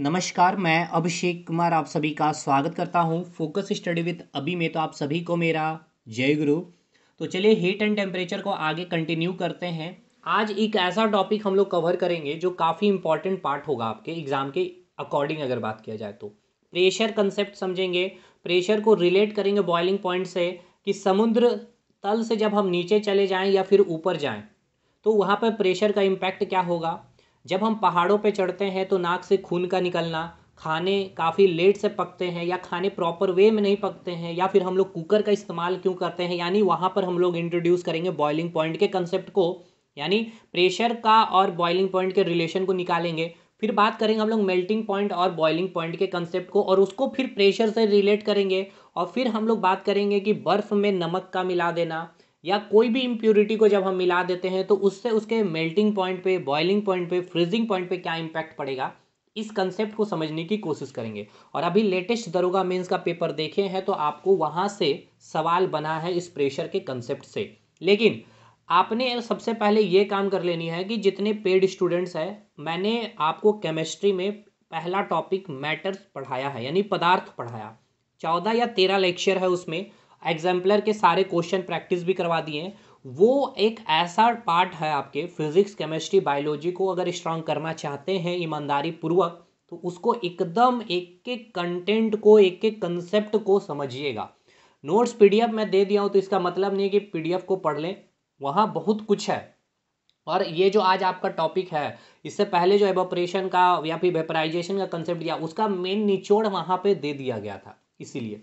नमस्कार मैं अभिषेक कुमार आप सभी का स्वागत करता हूं फोकस स्टडी विद अभी में तो आप सभी को मेरा जय गुरु तो चलिए हीट एंड टेम्परेचर को आगे कंटिन्यू करते हैं आज एक ऐसा टॉपिक हम लोग कवर करेंगे जो काफ़ी इंपॉर्टेंट पार्ट होगा आपके एग्ज़ाम के अकॉर्डिंग अगर बात किया जाए तो प्रेशर कंसेप्ट समझेंगे प्रेशर को रिलेट करेंगे बॉइलिंग पॉइंट से कि समुद्र तल से जब हम नीचे चले जाएँ या फिर ऊपर जाएँ तो वहाँ पर प्रेशर का इम्पैक्ट क्या होगा जब हम पहाड़ों पे चढ़ते हैं तो नाक से खून का निकलना खाने काफ़ी लेट से पकते हैं या खाने प्रॉपर वे में नहीं पकते हैं या फिर हम लोग कुकर का इस्तेमाल क्यों करते हैं यानी वहाँ पर हम लोग इंट्रोड्यूस करेंगे बॉइलिंग पॉइंट के कंसेप्ट को यानी प्रेशर का और बॉइलिंग पॉइंट के रिलेशन को निकालेंगे फिर बात करेंगे हम लोग मेल्टिंग पॉइंट और बॉइलिंग पॉइंट के कंसेप्ट को और उसको फिर प्रेशर से रिलेट करेंगे और फिर हम लोग बात करेंगे कि बर्फ़ में नमक का मिला देना या कोई भी इम्प्योरिटी को जब हम मिला देते हैं तो उससे उसके मेल्टिंग पॉइंट पे बॉइलिंग पॉइंट पे फ्रीजिंग पॉइंट पे क्या इम्पैक्ट पड़ेगा इस कंसेप्ट को समझने की कोशिश करेंगे और अभी लेटेस्ट दरोगा मेंस का पेपर देखे हैं तो आपको वहाँ से सवाल बना है इस प्रेशर के कंसेप्ट से लेकिन आपने सबसे पहले ये काम कर लेनी है कि जितने पेड स्टूडेंट्स हैं मैंने आपको केमिस्ट्री में पहला टॉपिक मैटर्स पढ़ाया है यानी पदार्थ पढ़ाया चौदह या तेरह लेक्चर है उसमें एग्जाम्पलर के सारे क्वेश्चन प्रैक्टिस भी करवा दिए वो एक ऐसा पार्ट है आपके फिजिक्स केमिस्ट्री बायोलॉजी को अगर स्ट्रांग करना चाहते हैं ईमानदारी पूर्वक तो उसको एकदम एक एक कंटेंट को एक एक कंसेप्ट को समझिएगा नोट्स पीडीएफ में दे दिया हूँ तो इसका मतलब नहीं है कि पीडीएफ को पढ़ लें वहाँ बहुत कुछ है और ये जो आज आपका टॉपिक है इससे पहले जो एबोपरेशन का या फिर वेपराइजेशन का कंसेप्ट दिया उसका मेन निचोड़ वहाँ पे दे दिया गया था इसीलिए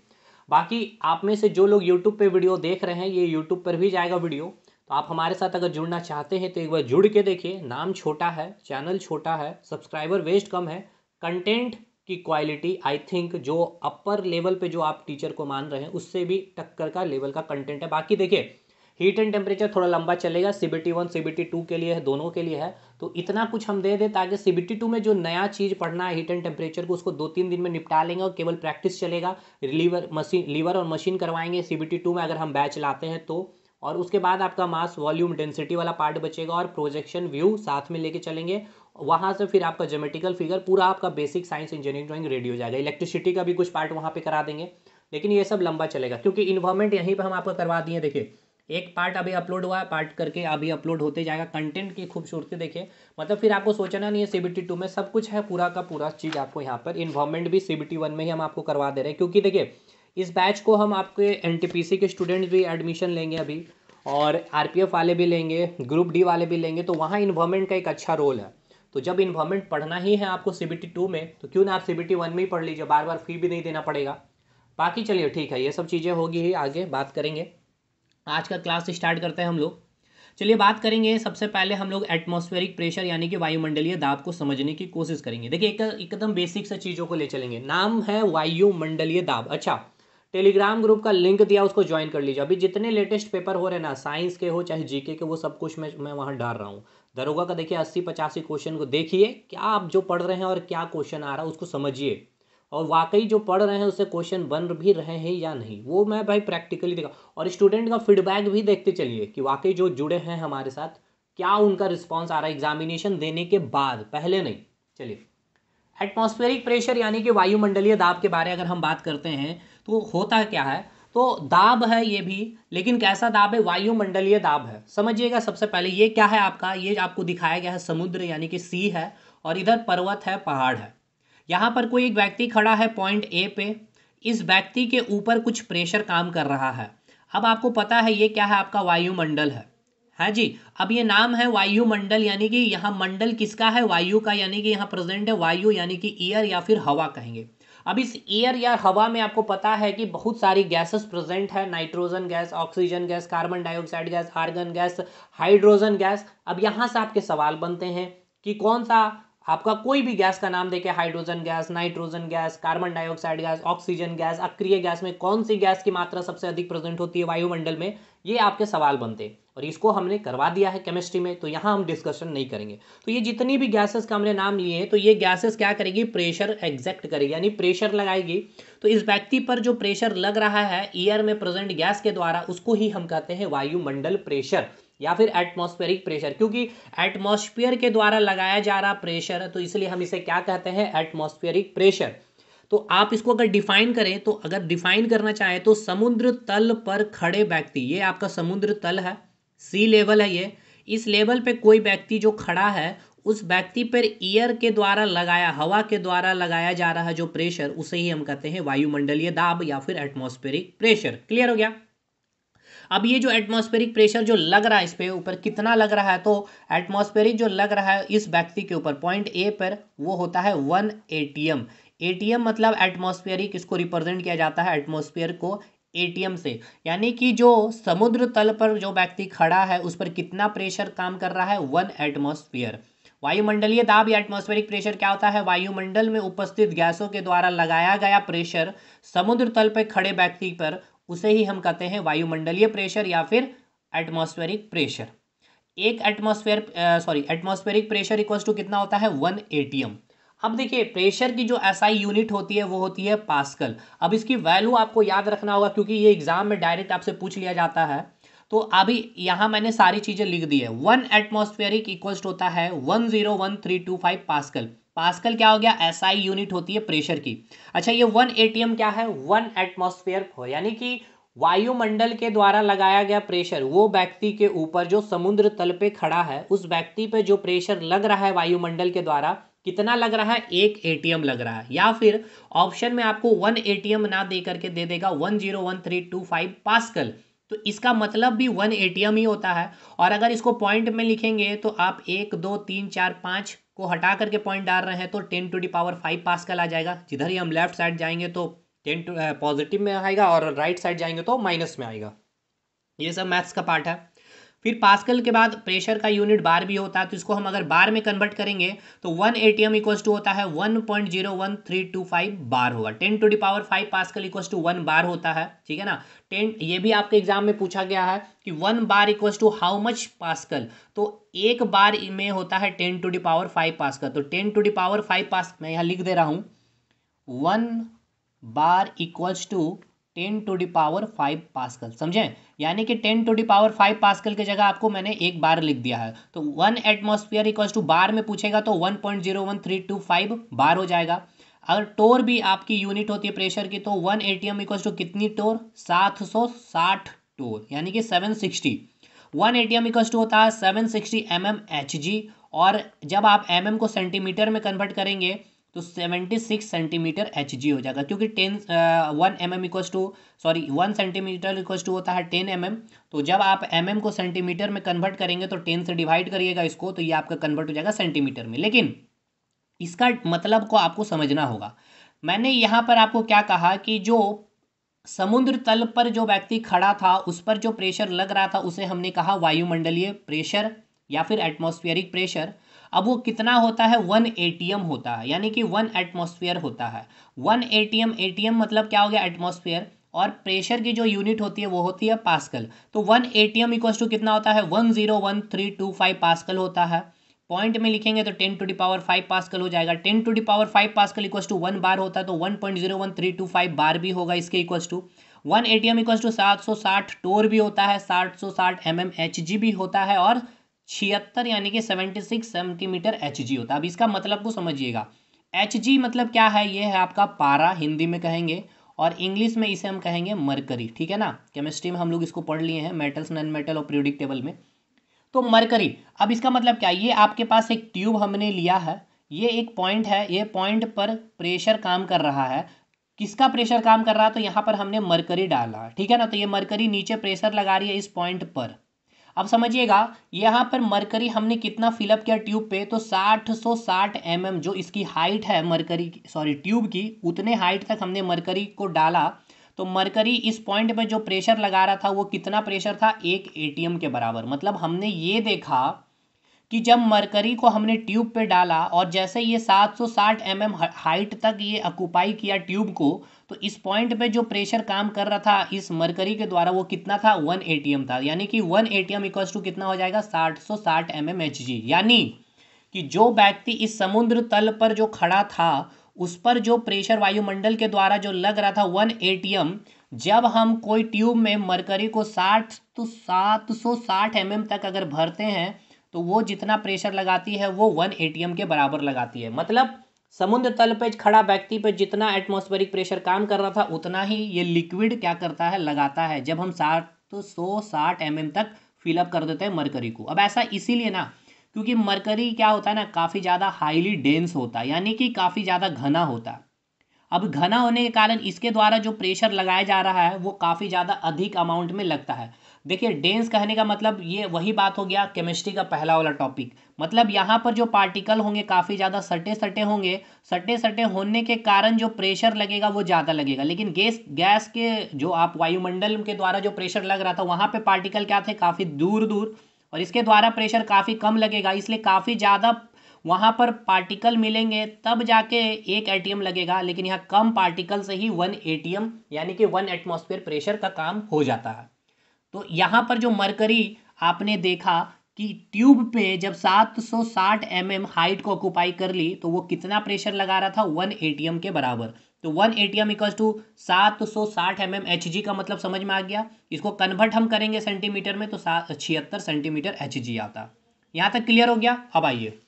बाकी आप में से जो लोग यूट्यूब पे वीडियो देख रहे हैं ये यूट्यूब पर भी जाएगा वीडियो तो आप हमारे साथ अगर जुड़ना चाहते हैं तो एक बार जुड़ के देखिए नाम छोटा है चैनल छोटा है सब्सक्राइबर वेस्ट कम है कंटेंट की क्वालिटी आई थिंक जो अपर लेवल पे जो आप टीचर को मान रहे हैं उससे भी टक्कर का लेवल का कंटेंट है बाकी देखिए हीट एंड टेम्परेचर थोड़ा लंबा चलेगा C B T one C B T two के लिए है दोनों के लिए है तो इतना कुछ हम दे दें ताकि सी में जो नया चीज़ पढ़ना है हीट एंड टेम्परेचर को उसको दो तीन दिन में निपटा लेंगे और केवल प्रैक्टिस चलेगा लीवर मशीन लीवर और मशीन करवाएंगे सी में अगर हम बैच लाते हैं तो और उसके बाद आपका मास वॉल्यूम डेंसिटी वाला पार्ट बचेगा और प्रोजेक्शन व्यू साथ में लेके चलेंगे वहाँ से फिर आपका जोमेटिकल फिगर पूरा आपका basic science engineering drawing ready हो जाएगा इलेक्ट्रिसिटी का भी कुछ पार्ट वहाँ पे करा देंगे लेकिन ये सब लंबा चलेगा क्योंकि इन्वॉर्मेंट यहीं पर हम आपको करवा दिए देखिए एक पार्ट अभी अपलोड हुआ है पार्ट करके अभी अपलोड होते जाएगा कंटेंट की खूबसूरती देखिए मतलब फिर आपको सोचना नहीं है सी टू में सब कुछ है पूरा का पूरा चीज़ आपको यहाँ पर इन्वॉर्मेंट भी सी वन में ही हम आपको करवा दे रहे हैं क्योंकि देखिए इस बैच को हम आपके एन के स्टूडेंट भी एडमिशन लेंगे अभी और आर वाले भी लेंगे ग्रुप डी वाले भी लेंगे तो वहाँ इन्वॉर्मेंट का एक अच्छा रोल है तो जब इन्वॉर्मेंट पढ़ना ही है आपको सी टू में तो क्यों ना आप सी वन में ही पढ़ लीजिए बार बार फी भी नहीं देना पड़ेगा बाकी चलिए ठीक है ये सब चीज़ें होगी ही आगे बात करेंगे आज का क्लास स्टार्ट करते हैं हम लोग चलिए बात करेंगे सबसे पहले हम लोग एटमॉस्फेरिक प्रेशर यानी कि वायुमंडलीय दाब को समझने की कोशिश करेंगे देखिए एक एकदम बेसिक से चीज़ों को ले चलेंगे नाम है वायुमंडलीय दाब अच्छा टेलीग्राम ग्रुप का लिंक दिया उसको ज्वाइन कर लीजिए अभी जितने लेटेस्ट पेपर हो रहे ना साइंस के हो चाहे जीके के वो सब कुछ मैं मैं वहाँ डाल रहा हूँ दरोगा का देखिए अस्सी पचासी क्वेश्चन को देखिए क्या आप जो पढ़ रहे हैं और क्या क्वेश्चन आ रहा है उसको समझिए और वाकई जो पढ़ रहे हैं उससे क्वेश्चन बन भी रहे हैं या नहीं वो मैं भाई प्रैक्टिकली देखा और स्टूडेंट का फीडबैक भी देखते चलिए कि वाकई जो जुड़े हैं हमारे साथ क्या उनका रिस्पॉन्स आ रहा है एग्जामिनेशन देने के बाद पहले नहीं चलिए एटमॉस्फेरिक प्रेशर यानी कि वायुमंडलीय दाब के बारे में अगर हम बात करते हैं तो होता क्या है तो दाब है ये भी लेकिन कैसा दाब है वायुमंडलीय दाब है समझिएगा सबसे पहले ये क्या है आपका ये आपको दिखाया गया है समुद्र यानी कि सी है और इधर पर्वत है पहाड़ है यहाँ पर कोई एक व्यक्ति खड़ा है पॉइंट ए पे इस व्यक्ति के ऊपर कुछ प्रेशर काम कर रहा है अब आपको पता है ये क्या है आपका वायुमंडल है हाँ जी अब ये नाम है वायुमंडल यानी कि यहाँ मंडल किसका है वायु का यानी कि यहाँ प्रेजेंट है वायु यानी कि ईयर या फिर हवा कहेंगे अब इस एयर या हवा में आपको पता है कि बहुत सारी गैसेस प्रेजेंट है nitrogen gas oxygen gas carbon dioxide gas argon gas hydrogen gas अब यहाँ से आपके सवाल बनते हैं कि कौन सा आपका कोई भी गैस का नाम देके hydrogen gas nitrogen gas carbon dioxide gas oxygen gas अक्रिय गैस में कौन सी गैस की मात्रा सबसे अधिक प्रेजेंट होती है वायुमंडल में ये आपके सवाल बनते हैं और इसको हमने करवा दिया है केमिस्ट्री में तो यहाँ हम डिस्कशन नहीं करेंगे तो ये जितनी भी गैसेस का हमने नाम लिए हैं तो ये गैसेस क्या करेगी प्रेशर एग्जैक्ट करेगी यानी प्रेशर लगाएगी तो इस व्यक्ति पर जो प्रेशर लग रहा है ईयर में प्रेजेंट गैस के द्वारा उसको ही हम कहते हैं वायुमंडल प्रेशर या फिर एटमोस्फेरिक प्रेशर क्योंकि एटमोस्फियर के द्वारा लगाया जा रहा प्रेशर है तो इसलिए हम इसे क्या कहते हैं एटमोस्फेरिक प्रेशर तो आप इसको अगर डिफाइन करें तो अगर डिफाइन करना चाहें तो समुद्र तल पर खड़े व्यक्ति ये आपका समुद्र तल है सी लेवल है ये इस लेवल पे कोई व्यक्ति जो खड़ा है उस व्यक्ति पर ईयर के द्वारा लगाया हवा के द्वारा लगाया जा रहा जो प्रेशर उसे ही हम कहते हैं वायुमंडलीय दाब या फिर एटमोस्फेरिक प्रेशर क्लियर हो गया अब ये जो एटमॉस्फेरिक प्रेशर जो लग रहा है इस पर ऊपर कितना लग रहा है तो एटमॉस्फेरिक जो लग रहा है इस व्यक्ति के ऊपर पॉइंट ए पर वो होता है वन ए टी मतलब एटमोस्फेयरिक इसको रिप्रेजेंट किया जाता है एटमोस्फेयर को एटीएम से यानी कि जो समुद्र तल पर जो व्यक्ति खड़ा है उस पर कितना प्रेशर काम कर रहा है वन एटमोस्फियर वायुमंडलीय दाब या एटमोस्फेरिक प्रेशर क्या होता है वायुमंडल में उपस्थित गैसों के द्वारा लगाया गया प्रेशर समुद्र तल पर खड़े व्यक्ति पर उसे ही हम कहते हैं वायुमंडलीय प्रेशर या फिर एटमॉस्फेरिक प्रेशर एक atmosphere sorry atmospheric pressure equal to कितना होता है वन ए अब देखिए प्रेशर की जो एसआई यूनिट होती है वो होती है पास्कल अब इसकी वैल्यू आपको याद रखना होगा क्योंकि ये एग्जाम में डायरेक्ट आपसे पूछ लिया जाता है तो अभी यहाँ मैंने सारी चीज़ें लिख दी है वन एटमोस्फेरिक इक्वल्स होता है one zero one three two five pascal pascal क्या हो गया एसआई यूनिट होती है प्रेशर की अच्छा ये वन एटीएम क्या है वन एटमोस्फेयर यानी कि वायुमंडल के द्वारा लगाया गया प्रेशर वो व्यक्ति के ऊपर जो समुद्र तल पे खड़ा है उस व्यक्ति पे जो प्रेशर लग रहा है वायुमंडल के द्वारा कितना लग रहा है एक एटीएम लग रहा है या फिर ऑप्शन में आपको वन एटीएम ना दे करके दे देगा one zero one three two five pascal तो इसका मतलब भी वन एटीएम ही होता है और अगर इसको पॉइंट में लिखेंगे तो आप एक दो तीन चार पाँच को हटा करके पॉइंट डाल रहे हैं तो ten to the power five pascal आ जाएगा जिधर ही हम लेफ्ट साइड जाएंगे तो टेन टू पॉजिटिव में आएगा और राइट साइड जाएंगे तो माइनस में आएगा ये सब मैथ्स का पार्ट है फिर पास्कल के बाद प्रेशर का यूनिट बार भी होता है तो इसको हम अगर बार में कन्वर्ट करेंगे तो one A T M to होता है one point zero one three two five bar होगा ten to the power five pascal equals to one bar होता है ठीक है ना टेन ये भी आपके एग्जाम में पूछा गया है कि one bar equal to how much pascal तो एक बार में होता है ten to the power five pascal तो ten to the power five पास मैं यहाँ लिख दे रहा हूँ one bar equals to ten to the power five pascal समझें यानी कि ten to the power five pascal की जगह आपको मैंने एक बार लिख दिया है तो one atmosphere equal to bar में पूछेगा तो one point zero one three two five bar हो जाएगा अगर टोर भी आपकी यूनिट होती है प्रेशर की तो one A T M equal to कितनी टोर सात सौ साठ टोर यानी कि seven sixty one A T M equal to होता है seven sixty M M H G और जब आप एम एम को सेंटीमीटर में कन्वर्ट करेंगे तो 76 सेंटीमीटर एच जी हो जाएगा क्योंकि ten one M M equals to sorry one centimetre equals to होता है टेन एम एम तो जब आप एम एम को सेंटीमीटर में कन्वर्ट करेंगे तो टेन से डिवाइड करिएगा इसको तो ये आपका कन्वर्ट हो जाएगा सेंटीमीटर में लेकिन इसका मतलब को आपको समझना होगा मैंने यहाँ पर आपको क्या कहा कि जो समुद्र तल पर जो व्यक्ति खड़ा था उस पर जो प्रेशर लग रहा था उसे हमने कहा वायुमंडलीय प्रेशर या फिर एटमॉस्फेरिक प्रेशर अब वो कितना होता है वन ए होता है यानी कि वन एटमोसफियर होता है वन ए टी मतलब क्या हो गया एटमोसफियर और प्रेशर की जो यूनिट होती है वो होती है पास्कल तो वन एम इक्व टू कितना होता है one zero one three two five pascal होता है पॉइंट में लिखेंगे तो ten to the power five pascal हो जाएगा ten to the power five pascal equal to one bar होता है तो one point zero one three two five bar भी होगा इसके equal to one A T M equal to सात सौ साठ टोर भी होता है सात सौ साठ एम एम एच जी भी होता है और छिहत्तर यानी कि seventy six centimetre H G होता है अब इसका मतलब को समझिएगा एच जी मतलब क्या है ये है आपका पारा हिंदी में कहेंगे और इंग्लिश में इसे हम कहेंगे मरकरी ठीक है ना केमिस्ट्री में हम लोग इसको पढ़ लिए हैं मेटल्स नॉन मेटल और प्रियोडिक टेबल में तो मरकरी अब इसका मतलब क्या ये आपके पास एक ट्यूब हमने लिया है ये एक पॉइंट है ये पॉइंट पर प्रेशर काम कर रहा है किसका प्रेशर काम कर रहा है तो यहाँ पर हमने मरकरी डाला ठीक है ना तो ये मरकरी नीचे प्रेशर लगा रही है इस पॉइंट पर अब समझिएगा यहाँ पर मरकरी हमने कितना फिलअप किया ट्यूब पे तो साठ सौ साठ एम mm जो इसकी हाइट है मरकरी सॉरी ट्यूब की उतने हाइट तक हमने मरकरी को डाला तो मरकरी इस पॉइंट पे जो प्रेशर लगा रहा था वो कितना प्रेशर था एक एटीएम के बराबर मतलब हमने ये देखा कि जब मरकरी को हमने ट्यूब पे डाला और जैसे ये 760 सौ mm हाइट तक ये अकुपाई किया ट्यूब को तो इस पॉइंट पे जो प्रेशर काम कर रहा था इस मरकरी के द्वारा वो कितना था 1 एटीएम था यानी कि 1 एटीएम इक्वल्स टू कितना हो जाएगा 760 सौ साठ एम यानी कि जो व्यक्ति इस समुद्र तल पर जो खड़ा था उस पर जो प्रेशर वायुमंडल के द्वारा जो लग रहा था वन ए जब हम कोई ट्यूब में मरकरी को साठ तो सात सौ साठ एम तक अगर भरते हैं तो वो जितना प्रेशर लगाती है वो वन ए के बराबर लगाती है मतलब समुद्र तल पे खड़ा व्यक्ति पे जितना एटमॉस्फेरिक प्रेशर काम कर रहा था उतना ही ये लिक्विड क्या करता है लगाता है जब हम सात सौ साठ एम तक फिलअप कर देते हैं मरकरी को अब ऐसा इसीलिए ना क्योंकि मरकरी क्या होता है ना काफ़ी ज़्यादा हाईली डेंस होता है यानी कि काफ़ी ज़्यादा घना होता अब घना होने के कारण इसके द्वारा जो प्रेशर लगाया जा रहा है वो काफ़ी ज़्यादा अधिक अमाउंट में लगता है देखिए डेंस कहने का मतलब ये वही बात हो गया केमिस्ट्री का पहला वाला टॉपिक मतलब यहाँ पर जो पार्टिकल होंगे काफ़ी ज़्यादा सटे सटे होंगे सटे सटे होने के कारण जो प्रेशर लगेगा वो ज़्यादा लगेगा लेकिन गैस गैस के जो आप वायुमंडल के द्वारा जो प्रेशर लग रहा था वहाँ पर पार्टिकल क्या थे काफ़ी दूर दूर और इसके द्वारा प्रेशर काफ़ी कम लगेगा इसलिए काफ़ी ज़्यादा वहाँ पर पार्टिकल मिलेंगे तब जाके एक एटीएम लगेगा लेकिन यहाँ कम पार्टिकल से ही वन एटीएम यानी कि वन एटमॉस्फेयर प्रेशर का काम हो जाता है तो यहाँ पर जो मरकरी आपने देखा कि ट्यूब पे जब 760 एमएम हाइट को ऑक्यूपाई कर ली तो वो कितना प्रेशर लगा रहा था वन एटीएम के बराबर तो वन एटीएम इक्वल टू सात सौ साठ एम एम एच जी का मतलब समझ में आ गया इसको कन्वर्ट हम करेंगे सेंटीमीटर में तो छिहत्तर सेंटीमीटर एच जी आता यहाँ तक क्लियर हो गया अब आइए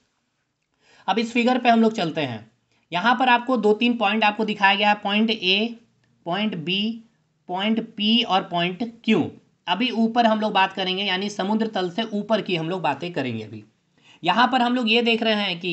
अब इस फिगर पे हम लोग चलते हैं यहाँ पर आपको दो तीन पॉइंट आपको दिखाया गया है point A point B point P और पॉइंट क्यू अभी ऊपर हम लोग बात करेंगे यानी समुद्र तल से ऊपर की हम लोग बातें करेंगे अभी यहाँ पर हम लोग ये देख रहे हैं कि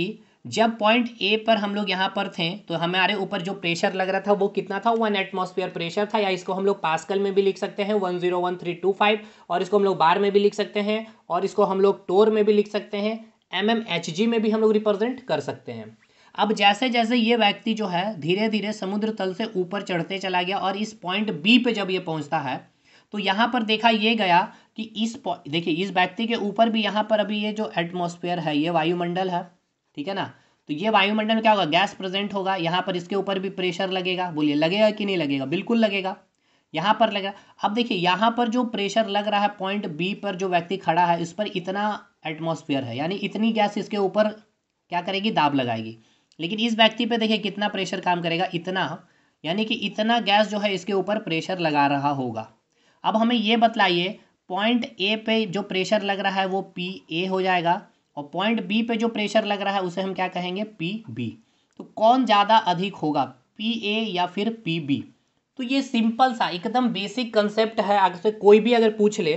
जब पॉइंट ए पर हम लोग यहाँ पर थे तो हमारे ऊपर जो प्रेशर लग रहा था वो कितना था वन एटमोसफियर प्रेशर था या इसको हम लोग पास्कल में भी लिख सकते हैं one zero one three two five और इसको हम लोग बार में भी लिख सकते हैं और इसको हम लोग टोर में भी लिख सकते हैं एम एम एच जी में भी हम लोग रिप्रेजेंट कर सकते हैं अब जैसे जैसे ये व्यक्ति जो है धीरे धीरे समुद्र तल से ऊपर चढ़ते चला गया और इस पॉइंट बी पे जब ये पहुँचता है तो यहाँ पर देखा ये गया कि इस देखिए इस व्यक्ति के ऊपर भी यहाँ पर अभी ये जो एटमोसफेयर है ये वायुमंडल है ठीक है ना तो ये वायुमंडल में क्या होगा गैस प्रेजेंट होगा यहाँ पर इसके ऊपर भी प्रेशर लगेगा बोलिए लगेगा कि नहीं लगेगा बिल्कुल लगेगा यहाँ पर लगेगा अब देखिए यहाँ पर जो प्रेशर लग रहा है पॉइंट बी पर जो व्यक्ति खड़ा है इस पर इतना एटमोसफियर है यानी इतनी गैस इसके ऊपर क्या करेगी दाब लगाएगी लेकिन इस व्यक्ति पर देखिए कितना प्रेशर काम करेगा इतना यानी कि इतना गैस जो है इसके ऊपर प्रेशर लगा रहा होगा अब हमें ये बतलाइए पॉइंट ए पे जो प्रेशर लग रहा है वो पी ए हो जाएगा और पॉइंट बी पे जो प्रेशर लग रहा है उसे हम क्या कहेंगे पी बी तो कौन ज़्यादा अधिक होगा पी ए या फिर पी बी तो ये सिंपल सा एकदम बेसिक कंसेप्ट है अगर से कोई भी अगर पूछ ले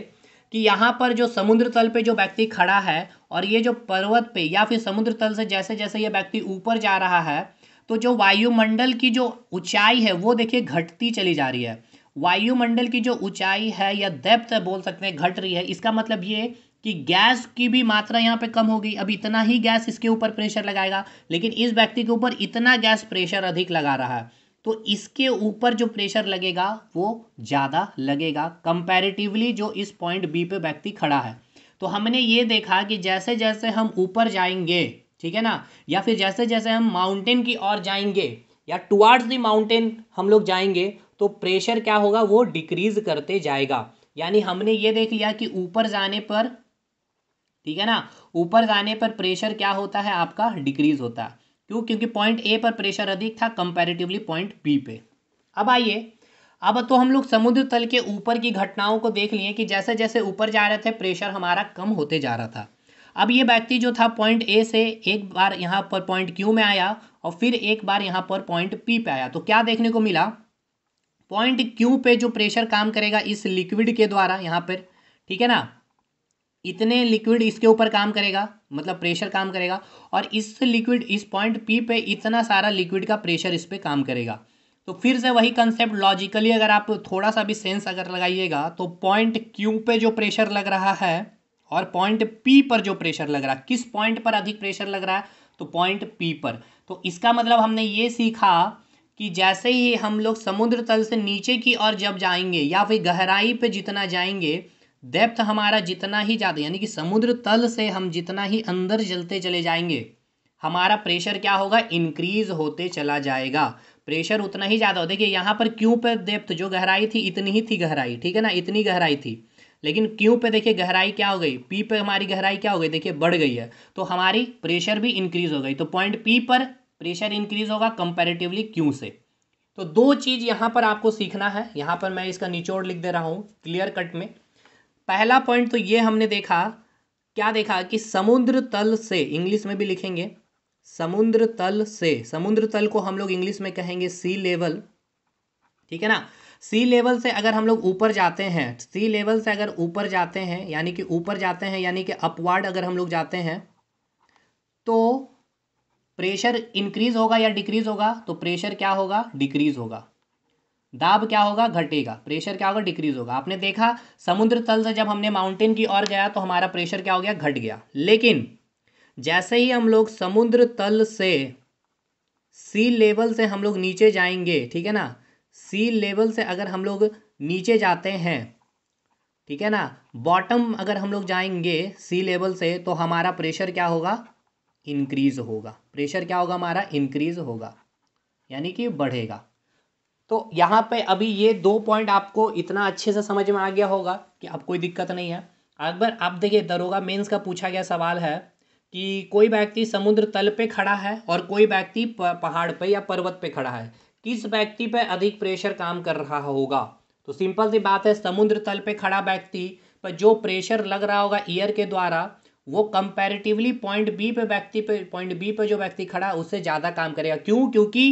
कि यहाँ पर जो समुद्र तल पे जो व्यक्ति खड़ा है और ये जो पर्वत पे या फिर समुद्र तल से जैसे जैसे ये व्यक्ति ऊपर जा रहा है तो जो वायुमंडल की जो ऊंचाई है वो देखिए घटती चली जा रही है वायुमंडल की जो ऊंचाई है या डेप्थ है बोल सकते हैं घट रही है इसका मतलब ये कि गैस की भी मात्रा यहाँ पे कम होगी अब इतना ही गैस इसके ऊपर प्रेशर लगाएगा लेकिन इस व्यक्ति के ऊपर इतना गैस प्रेशर अधिक लगा रहा है तो इसके ऊपर जो प्रेशर लगेगा वो ज़्यादा लगेगा कंपैरेटिवली जो इस पॉइंट बी पे व्यक्ति खड़ा है तो हमने ये देखा कि जैसे जैसे हम ऊपर जाएंगे ठीक है ना या फिर जैसे जैसे हम माउंटेन की ओर जाएंगे या टुवार्ड्स दी माउंटेन हम लोग जाएंगे तो प्रेशर क्या होगा वो डिक्रीज करते जाएगा यानी हमने ये देख लिया कि ऊपर जाने पर ठीक है ना ऊपर जाने पर प्रेशर क्या होता है आपका डिक्रीज होता है क्यों क्योंकि पॉइंट ए पर प्रेशर अधिक था कंपैरेटिवली पॉइंट बी पे अब आइए अब तो हम लोग समुद्र तल के ऊपर की घटनाओं को देख लिए कि जैसे जैसे ऊपर जा रहे थे प्रेशर हमारा कम होते जा रहा था अब ये व्यक्ति जो था पॉइंट ए से एक बार यहाँ पर पॉइंट क्यू में आया और फिर एक बार यहाँ पर पॉइंट पी पे आया तो क्या देखने को मिला पॉइंट क्यू पे जो प्रेशर काम करेगा इस लिक्विड के द्वारा यहाँ पर ठीक है ना इतने लिक्विड इसके ऊपर काम करेगा मतलब प्रेशर काम करेगा और इस लिक्विड इस पॉइंट पी पे इतना सारा लिक्विड का प्रेशर इस पर काम करेगा तो फिर से वही कंसेप्ट लॉजिकली अगर आप थोड़ा सा भी सेंस अगर लगाइएगा तो पॉइंट क्यू पे जो प्रेशर लग रहा है और पॉइंट पी पर जो प्रेशर लग रहा है किस पॉइंट पर अधिक प्रेशर लग रहा है तो पॉइंट पी पर तो इसका मतलब हमने ये सीखा कि जैसे ही हम लोग समुद्र तल से नीचे की ओर जब जाएंगे या फिर गहराई पे जितना जाएंगे डेप्थ हमारा जितना ही ज़्यादा यानी कि समुद्र तल से हम जितना ही अंदर जलते चले जाएंगे हमारा प्रेशर क्या होगा इंक्रीज होते चला जाएगा प्रेशर उतना ही ज़्यादा हो देखिए यहाँ पर क्यों पे डेप्थ जो गहराई थी इतनी ही थी गहराई ठीक है ना इतनी गहराई थी लेकिन क्यों पे देखिए गहराई क्या हो गई पी पे हमारी गहराई क्या हो गई देखिए बढ़ गई है तो हमारी प्रेशर भी इंक्रीज हो गई तो पॉइंट पी पर प्रेशर इंक्रीज होगा कंपेरेटिवली क्यों से तो दो चीज़ यहां पर आपको सीखना है यहाँ पर मैं इसका निचोड़ लिख दे रहा हूँ क्लियर कट में पहला पॉइंट तो ये हमने देखा क्या देखा कि समुद्र तल से इंग्लिश में भी लिखेंगे समुद्र तल से समुद्र तल को हम लोग इंग्लिश में कहेंगे सी लेवल ठीक है ना सी लेवल से अगर हम लोग ऊपर जाते हैं सी लेवल से अगर ऊपर जाते हैं यानी कि ऊपर जाते हैं यानी कि अपवार्ड अगर हम लोग जाते हैं तो प्रेशर इंक्रीज होगा या डिक्रीज होगा तो प्रेशर क्या होगा डिक्रीज होगा दाब क्या होगा घटेगा प्रेशर क्या होगा डिक्रीज होगा आपने देखा समुद्र तल से जब हमने माउंटेन की ओर गया तो हमारा प्रेशर क्या हो गया घट गया लेकिन जैसे ही हम लोग समुद्र तल से सी लेवल से हम लोग नीचे जाएंगे ठीक है ना सी लेवल से अगर हम लोग नीचे जाते हैं ठीक है ना बॉटम अगर हम लोग जाएंगे सी लेवल से तो हमारा प्रेशर क्या होगा इंक्रीज़ होगा प्रेशर क्या होगा हमारा इंक्रीज़ होगा यानी कि बढ़ेगा तो यहाँ पे अभी ये दो पॉइंट आपको इतना अच्छे से समझ में आ गया होगा कि अब कोई दिक्कत नहीं है अकबर आप देखिए दरोगा मेंस का पूछा गया सवाल है कि कोई व्यक्ति समुद्र तल पे खड़ा है और कोई व्यक्ति पहाड़ पे या पर्वत पे खड़ा है किस व्यक्ति पे अधिक प्रेशर काम कर रहा होगा तो सिंपल सी बात है समुद्र तल पे खड़ा व्यक्ति पर जो प्रेशर लग रहा होगा ईयर के द्वारा वो कंपैरेटिवली पॉइंट बी पे व्यक्ति पे पॉइंट बी पे जो व्यक्ति खड़ा है उससे ज़्यादा काम करेगा क्यों क्योंकि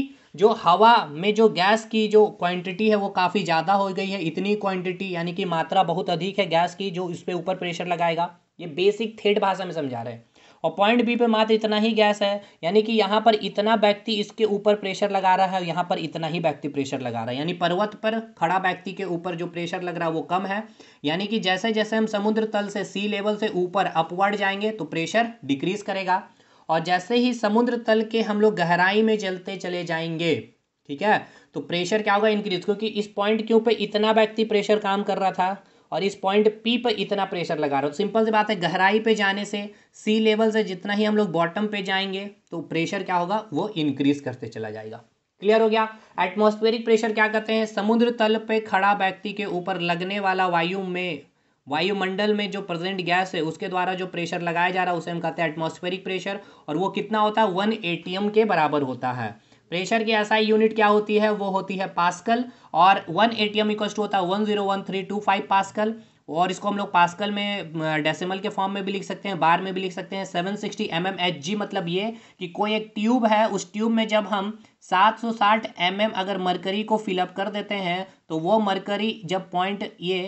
जो हवा में जो गैस की जो क्वांटिटी है वो काफ़ी ज़्यादा हो गई है इतनी क्वांटिटी यानी कि मात्रा बहुत अधिक है गैस की जो इस पर ऊपर प्रेशर लगाएगा ये बेसिक थेट भाषा में समझा रहे हैं और पॉइंट बी पे मात्र इतना ही गैस है यानी कि यहाँ पर इतना व्यक्ति इसके ऊपर प्रेशर लगा रहा है यहाँ पर इतना ही व्यक्ति प्रेशर लगा रहा है यानी पर्वत पर खड़ा व्यक्ति के ऊपर जो प्रेशर लग रहा है वो कम है यानी कि जैसे जैसे हम समुद्र तल से सी लेवल से ऊपर अपवर्ड जाएंगे तो प्रेशर डिक्रीज करेगा और जैसे ही समुद्र तल के हम लोग गहराई में चलते चले जाएंगे ठीक है तो प्रेशर क्या होगा इंक्रीज क्योंकि इस पॉइंट के ऊपर इतना व्यक्ति प्रेशर काम कर रहा था और इस पॉइंट पी पर इतना प्रेशर लगा रहा हूँ सिंपल सी बात है गहराई पे जाने से सी लेवल से जितना ही हम लोग बॉटम पे जाएंगे तो प्रेशर क्या होगा वो इंक्रीज करते चला जाएगा क्लियर हो गया एटमोस्फेरिक प्रेशर क्या कहते हैं समुद्र तल पे खड़ा व्यक्ति के ऊपर लगने वाला वायु में वायुमंडल में जो प्रेजेंट गैस है उसके द्वारा जो प्रेशर लगाया जा रहा है उसे हम कहते हैं एटमोस्फेरिक प्रेशर और वो कितना होता है वन ए के बराबर होता है प्रेशर की एसआई यूनिट क्या होती है वो होती है पास्कल और one A M equal to होता है one zero one three two five pascal और इसको हम लोग पास्कल में डेसिमल के फॉर्म में भी लिख सकते हैं बार में भी लिख सकते हैं seven sixty M M H G मतलब ये कि कोई एक ट्यूब है उस ट्यूब में जब हम सात सौ साठ एम एम अगर मरकरी को फिलअप कर देते हैं तो वो मरकरी जब पॉइंट ये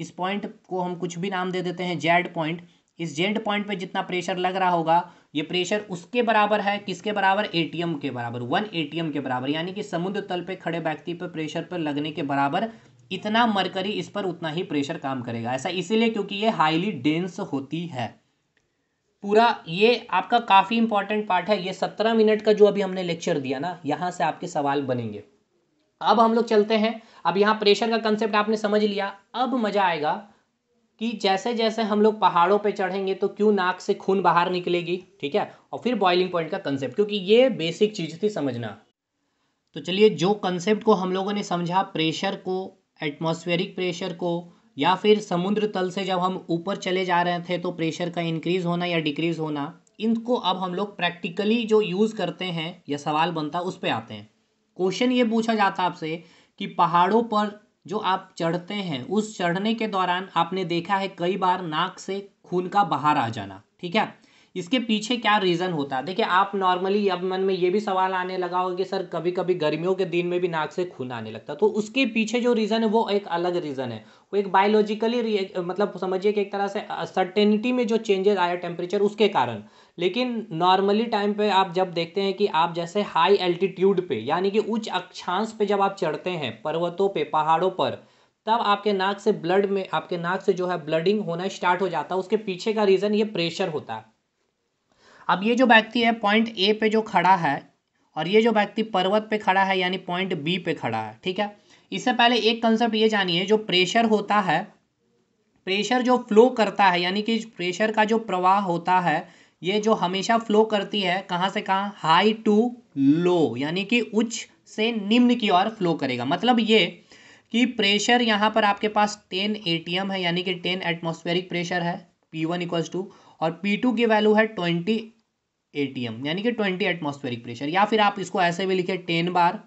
इस पॉइंट को हम कुछ भी नाम दे देते हैं जेड पॉइंट इस जेड पॉइंट पे जितना प्रेशर लग रहा होगा ये प्रेशर उसके बराबर है किसके बराबर एटीएम के बराबर वन एटीएम के बराबर यानी कि समुद्र तल पे खड़े व्यक्ति पर प्रेशर पर लगने के बराबर इतना मरकरी इस पर उतना ही प्रेशर काम करेगा ऐसा इसीलिए क्योंकि ये हाईली डेंस होती है पूरा ये आपका काफ़ी इंपॉर्टेंट पार्ट है ये सत्रह मिनट का जो अभी हमने लेक्चर दिया ना यहाँ से आपके सवाल बनेंगे अब हम लोग चलते हैं अब यहाँ प्रेशर का कंसेप्ट आपने समझ लिया अब मज़ा आएगा कि जैसे जैसे हम लोग पहाड़ों पे चढ़ेंगे तो क्यों नाक से खून बाहर निकलेगी ठीक है और फिर बॉइलिंग पॉइंट का कंसेप्ट क्योंकि ये बेसिक चीज़ थी समझना तो चलिए जो कंसेप्ट को हम लोगों ने समझा प्रेशर को एटमॉस्फेरिक प्रेशर को या फिर समुद्र तल से जब हम ऊपर चले जा रहे थे तो प्रेशर का इंक्रीज़ होना या डिक्रीज़ होना इनको अब हम लोग प्रैक्टिकली जो यूज़ करते हैं या सवाल बनता है उस पर आते हैं क्वेश्चन ये पूछा जाता आपसे कि पहाड़ों पर जो आप चढ़ते हैं उस चढ़ने के दौरान आपने देखा है कई बार नाक से खून का बाहर आ जाना ठीक है इसके पीछे क्या रीज़न होता है देखिए आप नॉर्मली अब मन में ये भी सवाल आने लगा होगा कि सर कभी कभी गर्मियों के दिन में भी नाक से खून आने लगता है तो उसके पीछे जो रीज़न है वो एक अलग रीज़न है वो एक बायोलॉजिकली मतलब समझिए कि एक तरह से सर्टेनिटी में जो चेंजेस आया टेम्परेचर उसके कारण लेकिन नॉर्मली टाइम पे आप जब देखते हैं कि आप जैसे हाई एल्टीट्यूड पे यानी कि उच्च अक्षांश पे जब आप चढ़ते हैं पर्वतों पे पहाड़ों पर तब आपके नाक से ब्लड में आपके नाक से जो है ब्लडिंग होना स्टार्ट हो जाता है उसके पीछे का रीज़न ये प्रेशर होता है अब ये जो व्यक्ति है पॉइंट ए पे जो खड़ा है और ये जो व्यक्ति पर्वत पे खड़ा है यानी पॉइंट बी पे खड़ा है ठीक है इससे पहले एक कंसेप्ट ये जानिए जो प्रेशर होता है प्रेशर जो फ्लो करता है यानी कि प्रेशर का जो प्रवाह होता है ये जो हमेशा फ्लो करती है कहाँ से कहाँ हाई टू लो यानी कि उच्च से निम्न की ओर फ्लो करेगा मतलब ये कि प्रेशर यहाँ पर आपके पास टेन ए है यानी कि टेन एटमोस्फेरिक प्रेशर है पी वन इक्वल्स टू और पी टू की वैल्यू है ट्वेंटी ए यानी कि ट्वेंटी एटमोस्फेरिक प्रेशर या फिर आप इसको ऐसे भी लिखे टेन बार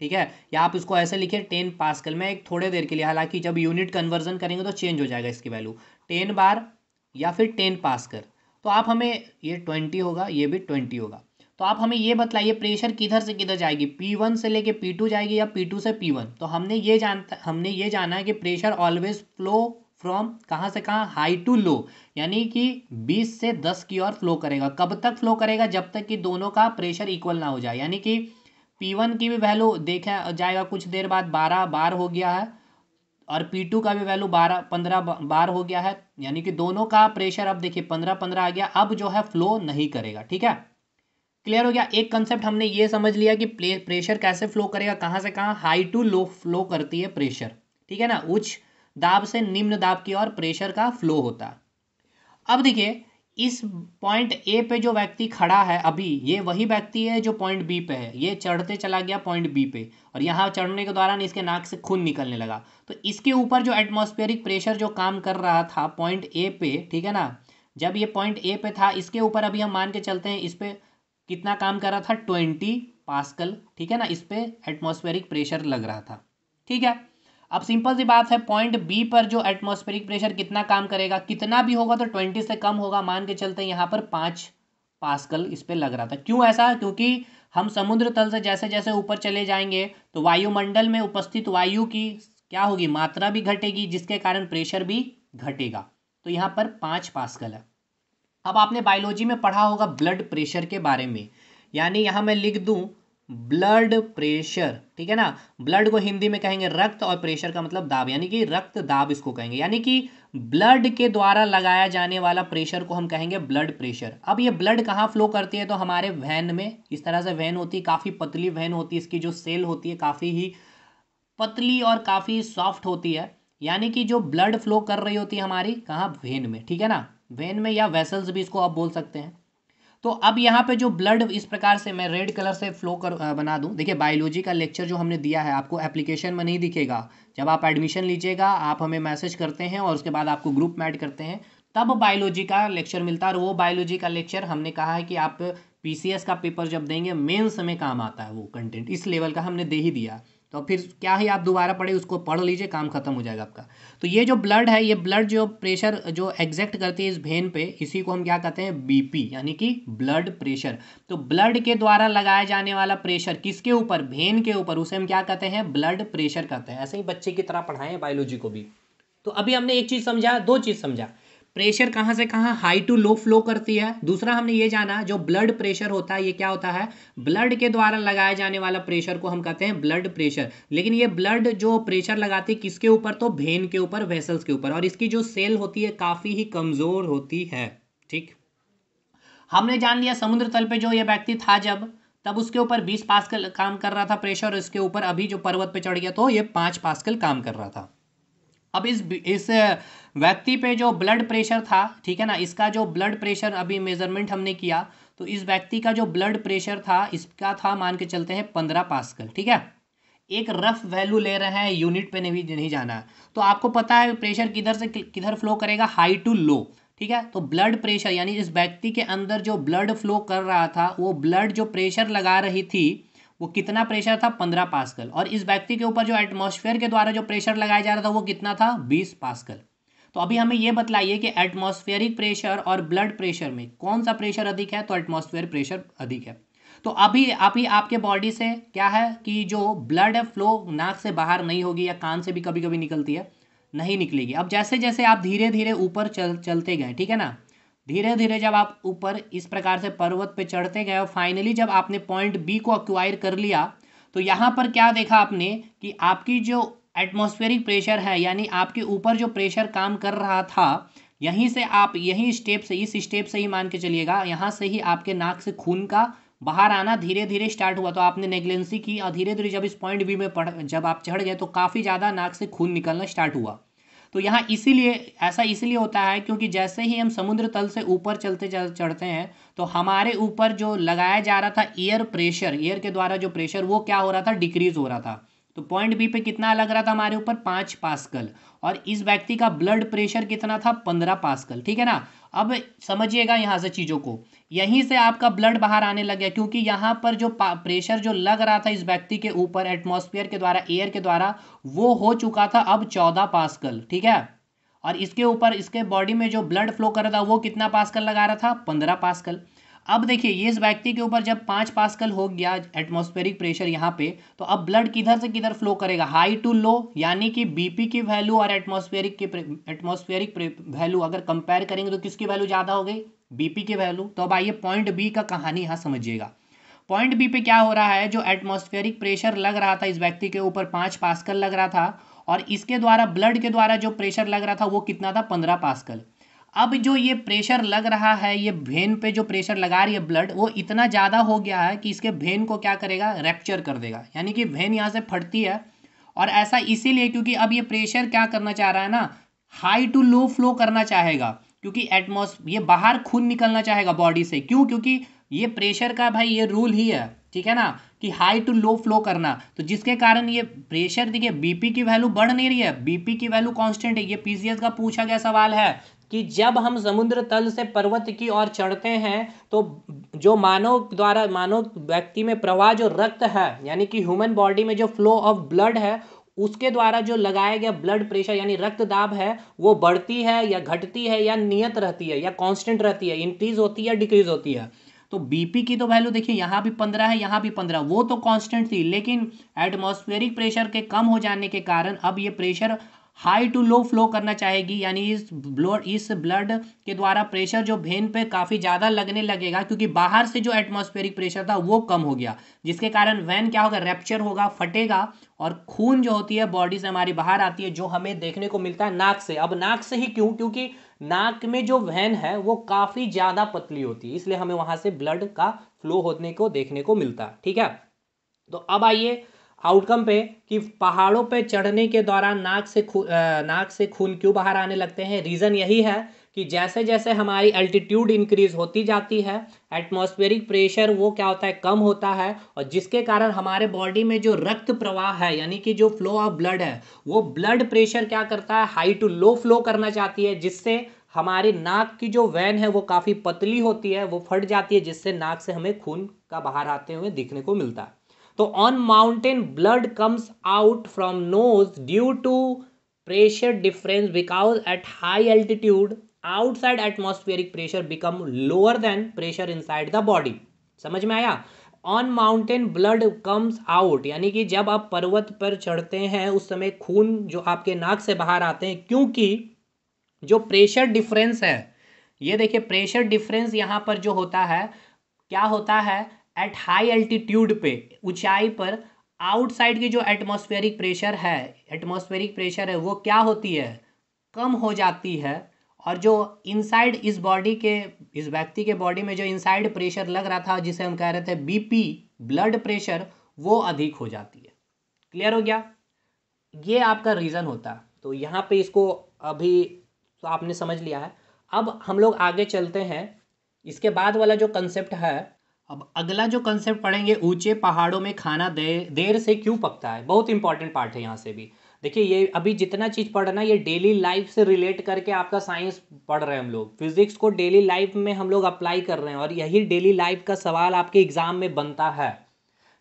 ठीक है या आप इसको ऐसे लिखे टेन पास्कल में एक थोड़े देर के लिए हालांकि जब यूनिट कन्वर्जन करेंगे तो चेंज हो जाएगा इसकी वैल्यू टेन बार या फिर टेन कर तो आप हमें ये ट्वेंटी होगा ये भी ट्वेंटी होगा तो आप हमें ये बतलाइए प्रेशर किधर से किधर जाएगी पी वन से लेके पी टू जाएगी या पी टू से पी वन तो हमने ये जानता हमने ये जाना है कि प्रेशर ऑलवेज फ्लो फ्रॉम कहाँ से कहाँ हाई टू लो यानी कि बीस से दस की ओर फ्लो करेगा कब तक फ्लो करेगा जब तक कि दोनों का प्रेशर इक्वल ना हो जाए यानी कि पी वन की भी वैल्यू देखा जाएगा कुछ देर बाद बारह बार हो गया है और P2 का भी वैल्यू 12 15 बार हो गया है यानी कि दोनों का प्रेशर अब देखिए 15 15 आ गया अब जो है फ्लो नहीं करेगा ठीक है क्लियर हो गया एक कंसेप्ट हमने ये समझ लिया कि प्रेशर कैसे फ्लो करेगा कहाँ से कहाँ हाई टू लो फ्लो करती है प्रेशर ठीक है ना उच्च दाब से निम्न दाब की ओर प्रेशर का फ्लो होता अब देखिए इस पॉइंट ए पे जो व्यक्ति खड़ा है अभी ये वही व्यक्ति है जो पॉइंट बी पे है ये चढ़ते चला गया पॉइंट बी पे और यहाँ चढ़ने के दौरान इसके नाक से खून निकलने लगा तो इसके ऊपर जो एटमॉस्फेरिक प्रेशर जो काम कर रहा था पॉइंट ए पे ठीक है ना जब ये पॉइंट ए पे था इसके ऊपर अभी हम मान के चलते हैं इस पर कितना काम कर रहा था ट्वेंटी पास्कल ठीक है ना इस पर एटमोस्फेयरिक प्रेशर लग रहा था ठीक है अब सिंपल सी बात है पॉइंट बी पर जो एटमॉस्फेरिक प्रेशर कितना काम करेगा कितना भी होगा तो ट्वेंटी से कम होगा मान के चलते यहाँ पर पाँच पास्कल इस पर लग रहा था क्यों ऐसा क्योंकि हम समुद्र तल से जैसे जैसे ऊपर चले जाएंगे तो वायुमंडल में उपस्थित वायु की क्या होगी मात्रा भी घटेगी जिसके कारण प्रेशर भी घटेगा तो यहाँ पर पाँच पास्कल है अब आपने बायोलॉजी में पढ़ा होगा ब्लड प्रेशर के बारे में यानी यहाँ मैं लिख दूँ ब्लड प्रेशर ठीक है ना ब्लड को हिंदी में कहेंगे रक्त और प्रेशर का मतलब दाब यानी कि रक्त दाब इसको कहेंगे यानी कि ब्लड के द्वारा लगाया जाने वाला प्रेशर को हम कहेंगे ब्लड प्रेशर अब ये ब्लड कहाँ फ्लो करती है तो हमारे वैन में इस तरह से वैन होती है काफ़ी पतली वैन होती है इसकी जो सेल होती है काफ़ी ही पतली और काफ़ी सॉफ्ट होती है यानी कि जो ब्लड फ्लो कर रही होती है हमारी कहाँ वेन में ठीक है ना वेन में या वेसल्स भी इसको आप बोल सकते हैं तो अब यहाँ पे जो ब्लड इस प्रकार से मैं रेड कलर से फ्लो कर बना दूँ देखिए बायोलॉजी का लेक्चर जो हमने दिया है आपको एप्लीकेशन में नहीं दिखेगा जब आप एडमिशन लीजिएगा आप हमें मैसेज करते हैं और उसके बाद आपको ग्रुप में ऐड करते हैं तब बायोलॉजी का लेक्चर मिलता है और वो बायोलॉजी का लेक्चर हमने कहा है कि आप पी का पेपर जब देंगे मेन्स में काम आता है वो कंटेंट इस लेवल का हमने दे ही दिया तो फिर क्या ही आप दोबारा पढ़े उसको पढ़ लीजिए काम खत्म हो जाएगा आपका तो ये जो ब्लड है ये ब्लड जो प्रेशर जो एग्जैक्ट करती है इस भेन पे इसी को हम क्या कहते हैं बीपी यानी कि ब्लड प्रेशर तो ब्लड के द्वारा लगाया जाने वाला प्रेशर किसके ऊपर भेन के ऊपर उसे हम क्या कहते हैं ब्लड प्रेशर कहते हैं ऐसे ही बच्चे की तरह पढ़ाएं बायोलॉजी को भी तो अभी हमने एक चीज़ समझा दो चीज़ समझा प्रेशर कहाँ से कहाँ हाई टू लो फ्लो करती है दूसरा हमने ये जाना जो ब्लड प्रेशर होता है ये क्या होता है ब्लड के द्वारा लगाया जाने वाला प्रेशर को हम कहते हैं ब्लड प्रेशर लेकिन ये ब्लड जो प्रेशर लगाती है किसके ऊपर तो भेन के ऊपर वेसल्स के ऊपर और इसकी जो सेल होती है काफ़ी ही कमज़ोर होती है ठीक हमने जान लिया समुद्र तल पे जो ये व्यक्ति था जब तब उसके ऊपर बीस पास्कल काम कर रहा था प्रेशर और इसके ऊपर अभी जो पर्वत पे चढ़ गया तो ये 5 पास्कल काम कर रहा था अब इस इस व्यक्ति पे जो ब्लड प्रेशर था ठीक है ना इसका जो ब्लड प्रेशर अभी मेजरमेंट हमने किया तो इस व्यक्ति का जो ब्लड प्रेशर था इसका था मान के चलते हैं पंद्रह पास्कल ठीक है एक रफ वैल्यू ले रहे हैं यूनिट पे नहीं नहीं जाना तो आपको पता है प्रेशर किधर से किधर फ्लो करेगा हाई टू लो ठीक है तो ब्लड प्रेशर यानी इस व्यक्ति के अंदर जो ब्लड फ्लो कर रहा था वो ब्लड जो प्रेशर लगा रही थी वो कितना प्रेशर था पंद्रह पास्कल और इस व्यक्ति के ऊपर जो एटमॉस्फेयर के द्वारा जो प्रेशर लगाया जा रहा था वो कितना था बीस पास्कल तो अभी हमें ये बतलाइए कि एटमोस्फेयरिक प्रेशर और ब्लड प्रेशर में कौन सा प्रेशर अधिक है तो एटमॉस्फेयर प्रेशर अधिक है तो अभी अभी आपके बॉडी से क्या है कि जो ब्लड है फ्लो नाक से बाहर नहीं होगी या कान से भी कभी कभी निकलती है नहीं निकलेगी अब जैसे जैसे आप धीरे धीरे ऊपर चल चलते गए ठीक है ना धीरे धीरे जब आप ऊपर इस प्रकार से पर्वत पे चढ़ते गए और फाइनली जब आपने पॉइंट बी को अक्वायर कर लिया तो यहाँ पर क्या देखा आपने कि आपकी जो एटमॉस्फेरिक प्रेशर है यानी आपके ऊपर जो प्रेशर काम कर रहा था यहीं से आप यही स्टेप से इस स्टेप से ही मान के चलिएगा यहाँ से ही आपके नाक से खून का बाहर आना धीरे धीरे स्टार्ट हुआ तो आपने नेगलेंसी की और धीरे धीरे जब इस पॉइंट बी में पढ़ जब आप चढ़ गए तो काफ़ी ज़्यादा नाक से खून निकलना स्टार्ट हुआ तो यहाँ इसीलिए ऐसा इसीलिए होता है क्योंकि जैसे ही हम समुद्र तल से ऊपर चलते चढ़ते हैं तो हमारे ऊपर जो लगाया जा रहा था एयर प्रेशर एयर के द्वारा जो प्रेशर वो क्या हो रहा था डिक्रीज हो रहा था तो पॉइंट बी पे कितना लग रहा था हमारे ऊपर पांच पास्कल और इस व्यक्ति का ब्लड प्रेशर कितना था पंद्रह पास्कल ठीक है ना अब समझिएगा यहां से चीज़ों को यहीं से आपका ब्लड बाहर आने लग गया क्योंकि यहां पर जो प्रेशर जो लग रहा था इस व्यक्ति के ऊपर एटमोस्फियर के द्वारा एयर के द्वारा वो हो चुका था अब चौदह पास्कल ठीक है और इसके ऊपर इसके बॉडी में जो ब्लड फ्लो कर रहा था वो कितना पास्कल लगा रहा था पंद्रह पास्कल अब देखिए ये इस व्यक्ति के ऊपर जब पांच पास्कल हो गया एटमॉस्फेरिक प्रेशर यहाँ पे तो अब ब्लड किधर से किधर फ्लो करेगा हाई टू लो यानी कि बीपी की वैल्यू और एटमॉस्फेरिक के एटमॉस्फेरिक वैल्यू अगर कंपेयर करेंगे तो किसकी वैल्यू ज़्यादा हो गई बीपी की वैल्यू तो अब आइए पॉइंट बी का कहानी यहाँ समझिएगा पॉइंट बी पे क्या हो रहा है जो एटमोस्फेरिक प्रेशर लग रहा था इस व्यक्ति के ऊपर पांच पास्कल लग रहा था और इसके द्वारा ब्लड के द्वारा जो प्रेशर लग रहा था वो कितना था पंद्रह पास्कल अब जो ये प्रेशर लग रहा है ये वेन पे जो प्रेशर लगा रही है ब्लड वो इतना ज़्यादा हो गया है कि इसके वेन को क्या करेगा रैप्चर कर देगा यानी कि वेन यहाँ से फटती है और ऐसा इसीलिए क्योंकि अब ये प्रेशर क्या करना चाह रहा है ना हाई टू लो फ्लो करना चाहेगा क्योंकि एटमोस ये बाहर खून निकलना चाहेगा बॉडी से क्यों क्योंकि ये प्रेशर का भाई ये रूल ही है ठीक है ना कि हाई टू लो फ्लो करना तो जिसके कारण ये प्रेशर देखिए बीपी की वैल्यू बढ़ नहीं रही है बीपी की वैल्यू कांस्टेंट है ये पीसीएस का पूछा गया सवाल है कि जब हम समुद्र तल से पर्वत की ओर चढ़ते हैं तो जो मानव द्वारा मानव व्यक्ति में प्रवाह जो रक्त है यानी कि ह्यूमन बॉडी में जो फ्लो ऑफ ब्लड है उसके द्वारा जो लगाया गया ब्लड प्रेशर यानी रक्त दाब है वो बढ़ती है या घटती है या नियत रहती है या कांस्टेंट रहती है इंक्रीज होती है या डिक्रीज होती है तो बीपी की तो वैल्यू देखिए यहाँ भी पंद्रह है यहाँ भी पंद्रह वो तो कांस्टेंट थी लेकिन एटमॉस्फेरिक प्रेशर के कम हो जाने के कारण अब ये pressure high to low flow करना चाहेगी यानी इस ब्लड इस ब्लड के द्वारा प्रेशर जो भेन पे काफ़ी ज़्यादा लगने लगेगा क्योंकि बाहर से जो एटमॉस्फेरिक प्रेशर था वो कम हो गया जिसके कारण वैन क्या होगा रेप्चर होगा फटेगा और खून जो होती है बॉडी से हमारी बाहर आती है जो हमें देखने को मिलता है नाक से अब नाक से ही क्यों क्योंकि नाक में जो वैन है वो काफ़ी ज़्यादा पतली होती है इसलिए हमें वहाँ से ब्लड का फ्लो होने को देखने को मिलता है ठीक है तो अब आइए आउटकम पे कि पहाड़ों पे चढ़ने के दौरान नाक से खून नाक से खून क्यों बाहर आने लगते हैं रीज़न यही है कि जैसे जैसे हमारी अल्टीट्यूड इंक्रीज होती जाती है एटमॉस्फेरिक प्रेशर वो क्या होता है कम होता है और जिसके कारण हमारे बॉडी में जो रक्त प्रवाह है यानी कि जो फ्लो ऑफ ब्लड है वो ब्लड प्रेशर क्या करता है हाई टू लो फ्लो करना चाहती है जिससे हमारी नाक की जो वैन है वो काफ़ी पतली होती है वो फट जाती है जिससे नाक से हमें खून का बाहर आते हुए दिखने को मिलता है तो on mountain blood comes out from nose due to pressure difference because at high altitude outside atmospheric pressure become lower than pressure side the body समझ में आया on mountain blood comes out यानी कि जब आप पर्वत पर चढ़ते हैं उस समय खून जो आपके नाक से बाहर आते हैं क्योंकि जो प्रेशर डिफरेंस है ये देखिए प्रेशर डिफरेंस यहाँ पर जो होता है क्या होता है एट हाई एल्टीट्यूड पे ऊंचाई पर आउटसाइड की जो एटमॉस्फेरिक प्रेशर है एटमॉस्फेरिक प्रेशर है वो क्या होती है कम हो जाती है और जो इनसाइड इस बॉडी के इस व्यक्ति के बॉडी में जो इनसाइड प्रेशर लग रहा था जिसे हम कह रहे थे बीपी ब्लड प्रेशर वो अधिक हो जाती है क्लियर हो गया ये आपका रीज़न होता तो यहाँ पे इसको अभी तो आपने समझ लिया है अब हम लोग आगे चलते हैं इसके बाद वाला जो कंसेप्ट है अब अगला जो कंसेप्ट पढ़ेंगे ऊंचे पहाड़ों में खाना दे देर से क्यों पकता है बहुत इंपॉर्टेंट पार्ट है यहाँ से भी देखिए ये अभी जितना चीज़ पढ़ है ये डेली लाइफ से रिलेट करके आपका साइंस पढ़ रहे हैं हम लोग फिजिक्स को डेली लाइफ में हम लोग अप्लाई कर रहे हैं और यही डेली लाइफ का सवाल आपके एग्ज़ाम में बनता है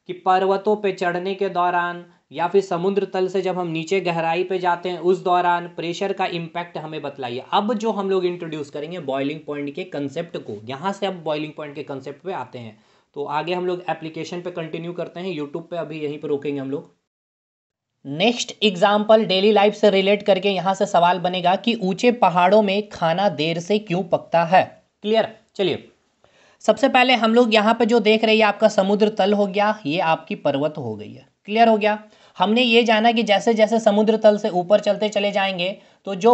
कि पर्वतों पर चढ़ने के दौरान या फिर समुद्र तल से जब हम नीचे गहराई पे जाते हैं उस दौरान प्रेशर का इम्पैक्ट हमें बतलाइए अब जो हम लोग इंट्रोड्यूस करेंगे बॉइलिंग पॉइंट के कंसेप्ट को यहाँ से अब बॉइलिंग पॉइंट के कंसेप्ट पे आते हैं तो आगे हम लोग एप्लीकेशन पे कंटिन्यू करते हैं यूट्यूब पे अभी यहीं पर रोकेंगे हम लोग नेक्स्ट एग्जाम्पल डेली लाइफ से रिलेट करके यहाँ से सवाल बनेगा कि ऊंचे पहाड़ों में खाना देर से क्यों पकता है क्लियर चलिए सबसे पहले हम लोग यहाँ पे जो देख रहे हैं आपका समुद्र तल हो गया ये आपकी पर्वत हो गई है क्लियर हो गया हमने ये जाना कि जैसे जैसे समुद्र तल से ऊपर चलते चले जाएंगे तो जो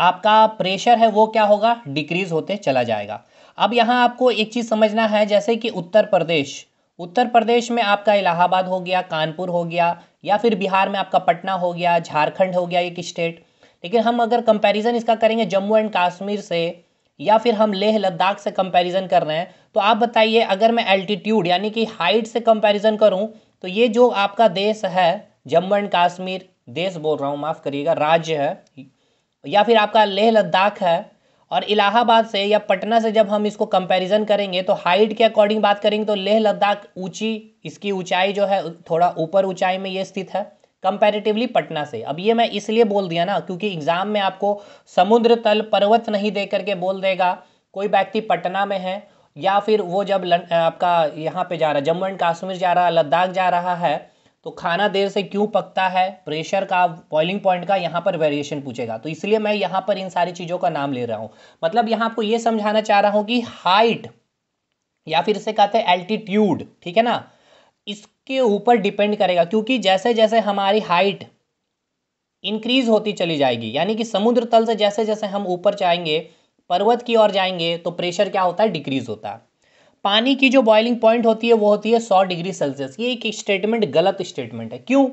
आपका प्रेशर है वो क्या होगा डिक्रीज होते चला जाएगा अब यहाँ आपको एक चीज़ समझना है जैसे कि उत्तर प्रदेश उत्तर प्रदेश में आपका इलाहाबाद हो गया कानपुर हो गया या फिर बिहार में आपका पटना हो गया झारखंड हो गया एक स्टेट लेकिन हम अगर कंपैरिजन इसका करेंगे जम्मू एंड कश्मीर से या फिर हम लेह लद्दाख से कंपैरिजन कर रहे हैं तो आप बताइए अगर मैं एल्टीट्यूड यानी कि हाइट से कंपैरिजन करूं तो ये जो आपका देश है जम्मू एंड कश्मीर देश बोल रहा हूँ माफ़ करिएगा राज्य है या फिर आपका लेह लद्दाख है और इलाहाबाद से या पटना से जब हम इसको कंपैरिजन करेंगे तो हाइट के अकॉर्डिंग बात करेंगे तो लेह लद्दाख ऊंची इसकी ऊंचाई जो है थोड़ा ऊपर ऊंचाई में ये स्थित है कंपैरेटिवली पटना से अब ये मैं इसलिए बोल दिया ना क्योंकि एग्जाम में आपको समुद्र तल पर्वत नहीं दे करके बोल देगा कोई व्यक्ति पटना में है या फिर वो जब लन, आपका यहाँ पे जा रहा है जम्मू एंड कश्मीर जा रहा है लद्दाख जा रहा है तो खाना देर से क्यों पकता है प्रेशर का बॉइलिंग पॉइंट का यहाँ पर वेरिएशन पूछेगा तो इसलिए मैं यहाँ पर इन सारी चीज़ों का नाम ले रहा हूँ मतलब यहाँ आपको ये समझाना चाह रहा हूँ कि हाइट या फिर इसे कहते हैं एल्टीट्यूड ठीक है ना इसके ऊपर डिपेंड करेगा क्योंकि जैसे जैसे हमारी हाइट इंक्रीज होती चली जाएगी यानी कि समुद्र तल से जैसे जैसे हम ऊपर जाएंगे पर्वत की ओर जाएंगे तो प्रेशर क्या होता है डिक्रीज होता है पानी की जो बॉइलिंग पॉइंट होती है वो होती है सौ डिग्री सेल्सियस ये एक स्टेटमेंट गलत स्टेटमेंट है क्यों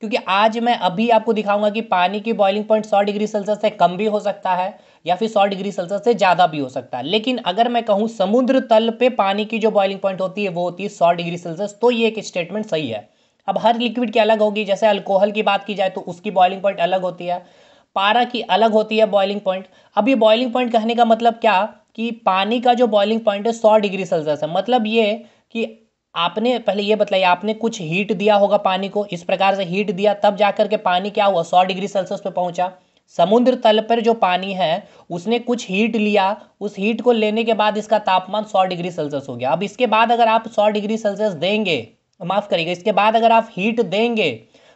क्योंकि आज मैं अभी आपको दिखाऊंगा कि पानी की बॉइलिंग पॉइंट सौ डिग्री सेल्सियस से कम भी हो सकता है या फिर सौ डिग्री सेल्सियस से ज़्यादा भी हो सकता है लेकिन अगर मैं कहूँ समुद्र तल पे पानी की जो बॉइलिंग पॉइंट होती है वो होती है सौ डिग्री सेल्सियस तो ये एक स्टेटमेंट सही है अब हर लिक्विड की अलग होगी जैसे अल्कोहल की बात की जाए तो उसकी बॉइलिंग पॉइंट अलग होती है पारा की अलग होती है बॉइलिंग पॉइंट अब ये बॉइलिंग पॉइंट कहने का मतलब क्या कि पानी का जो बॉइलिंग पॉइंट है सौ डिग्री सेल्सियस है मतलब ये कि आपने पहले ये बताइए आपने कुछ हीट दिया होगा पानी को इस प्रकार से हीट दिया तब जाकर के पानी क्या हुआ सौ डिग्री सेल्सियस पे पहुंचा समुद्र तल पर जो पानी है उसने कुछ हीट लिया उस हीट को लेने के बाद इसका तापमान सौ डिग्री सेल्सियस हो गया अब इसके बाद अगर आप सौ डिग्री सेल्सियस देंगे माफ़ करिएगा इसके बाद अगर आप हीट देंगे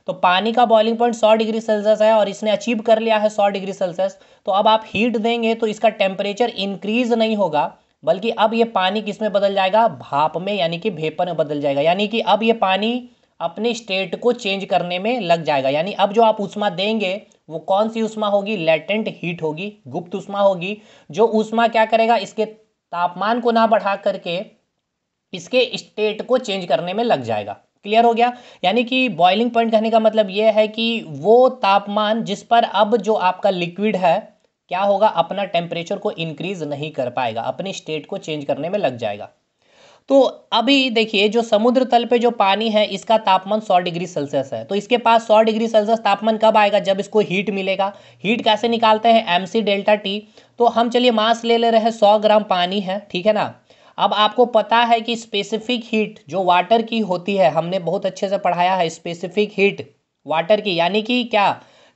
तो पानी का बॉइलिंग पॉइंट सौ डिग्री सेल्सियस है और इसने अचीव कर लिया है सौ डिग्री सेल्सियस तो अब आप हीट देंगे तो इसका टेम्परेचर इंक्रीज नहीं होगा बल्कि अब ये पानी किस में बदल जाएगा भाप में यानी कि भेपर में बदल जाएगा यानी कि अब ये पानी अपने स्टेट को चेंज करने में लग जाएगा यानी अब जो आप उष्मा देंगे वो कौन सी उष्मा होगी लेटेंट हीट होगी गुप्त उष्मा होगी जो उष्मा क्या करेगा इसके तापमान को ना बढ़ा करके इसके स्टेट को चेंज करने में लग जाएगा क्लियर हो गया यानी कि बॉइलिंग पॉइंट कहने का मतलब यह है कि वो तापमान जिस पर अब जो आपका लिक्विड है क्या होगा अपना टेम्परेचर को इंक्रीज नहीं कर पाएगा अपनी स्टेट को चेंज करने में लग जाएगा तो अभी देखिए जो समुद्र तल पे जो पानी है इसका तापमान 100 डिग्री सेल्सियस है तो इसके पास 100 डिग्री सेल्सियस तापमान कब आएगा जब इसको हीट मिलेगा हीट कैसे निकालते हैं एमसी डेल्टा टी तो हम चलिए मास ले ले रहे हैं 100 ग्राम पानी है ठीक है ना अब आपको पता है कि स्पेसिफिक हीट जो वाटर की होती है हमने बहुत अच्छे से पढ़ाया है स्पेसिफिक हीट वाटर की यानी कि क्या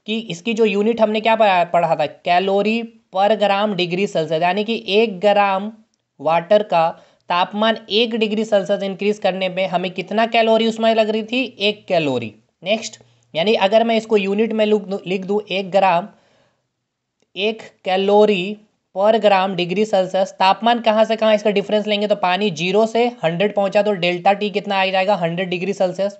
कि इसकी जो यूनिट हमने क्या पढ़ा था calorie per gram degree Celsius यानी कि एक ग्राम वाटर का तापमान एक डिग्री सेल्सियस इंक्रीज करने में हमें कितना कैलोरी उसमें लग रही थी एक कैलोरी नेक्स्ट यानी अगर मैं इसको यूनिट में लिख दूँ एक ग्राम एक calorie per gram degree Celsius तापमान कहाँ से कहाँ इसका डिफरेंस लेंगे तो पानी जीरो से हंड्रेड पहुंचा तो डेल्टा टी कितना आ जाएगा हंड्रेड डिग्री सेल्सियस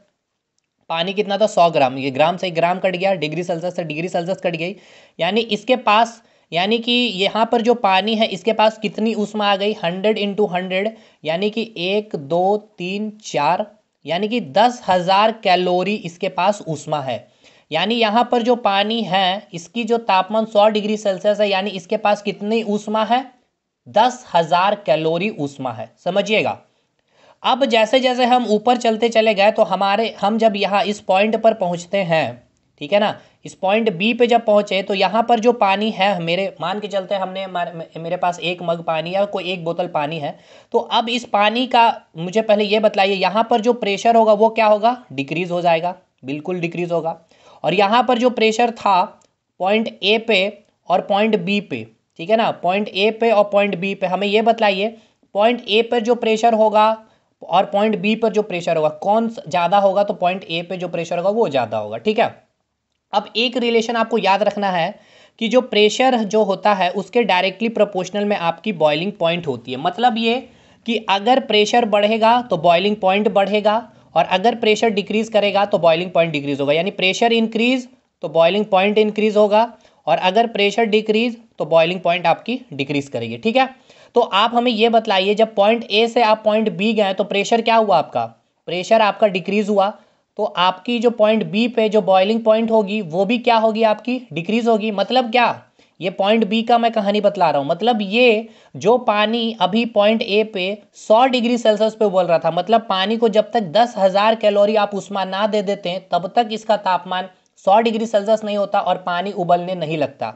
पानी कितना था सौ ग्राम ये ग्राम से ग्राम कट गया डिग्री सेल्सियस से डिग्री सेल्सियस कट गई यानी इसके पास यानी कि यहाँ पर जो पानी है इसके पास कितनी उष्मा आ गई हंड्रेड इंटू हंड्रेड यानी कि एक दो तीन चार यानी कि दस हज़ार कैलोरी इसके पास उष्मा है यानी यहाँ पर जो पानी है इसकी जो तापमान 100 डिग्री सेल्सियस है यानी इसके पास कितनी ऊष्मा है दस हजार कैलोरी ऊष्मा है समझिएगा अब जैसे जैसे हम ऊपर चलते चले गए तो हमारे हम जब यहाँ इस पॉइंट पर पहुँचते हैं ठीक है ना इस पॉइंट बी पे जब पहुँचे तो यहाँ पर जो पानी है मेरे मान के चलते हमने मेरे पास एक मग पानी है और कोई एक बोतल पानी है तो अब इस पानी का मुझे पहले ये बताइए यहाँ पर जो प्रेशर होगा वो क्या होगा डिक्रीज़ हो जाएगा बिल्कुल डिक्रीज़ होगा और यहाँ पर जो प्रेशर था पॉइंट ए पे और पॉइंट बी पे ठीक है ना पॉइंट ए पे और पॉइंट बी पे हमें ये बतलाइए पॉइंट ए पर जो प्रेशर होगा और पॉइंट बी पर जो प्रेशर होगा कौन ज़्यादा होगा तो पॉइंट ए पे जो प्रेशर होगा वो ज़्यादा होगा ठीक है अब एक रिलेशन आपको याद रखना है कि जो प्रेशर जो होता है उसके डायरेक्टली प्रोपोर्शनल में आपकी बॉइलिंग पॉइंट होती है मतलब ये कि अगर प्रेशर बढ़ेगा तो बॉइलिंग पॉइंट बढ़ेगा और अगर प्रेशर डिक्रीज करेगा तो बॉइलिंग पॉइंट डिक्रीज होगा यानी प्रेशर इंक्रीज तो बॉइलिंग पॉइंट इंक्रीज होगा और अगर प्रेशर डिक्रीज तो बॉइलिंग पॉइंट आपकी डिक्रीज करेगी ठीक है तो आप हमें यह बतलाइए जब पॉइंट ए से आप पॉइंट बी गए तो प्रेशर क्या हुआ आपका प्रेशर आपका डिक्रीज हुआ तो आपकी जो पॉइंट बी पे जो बॉइलिंग पॉइंट होगी वो भी क्या होगी आपकी डिक्रीज होगी मतलब क्या ये पॉइंट बी का मैं कहानी बतला रहा हूँ मतलब ये जो पानी अभी पॉइंट ए पे 100 डिग्री सेल्सियस पे बोल रहा था मतलब पानी को जब तक दस हज़ार कैलोरी आप उष्मा ना दे देते हैं तब तक इसका तापमान 100 डिग्री सेल्सियस नहीं होता और पानी उबलने नहीं लगता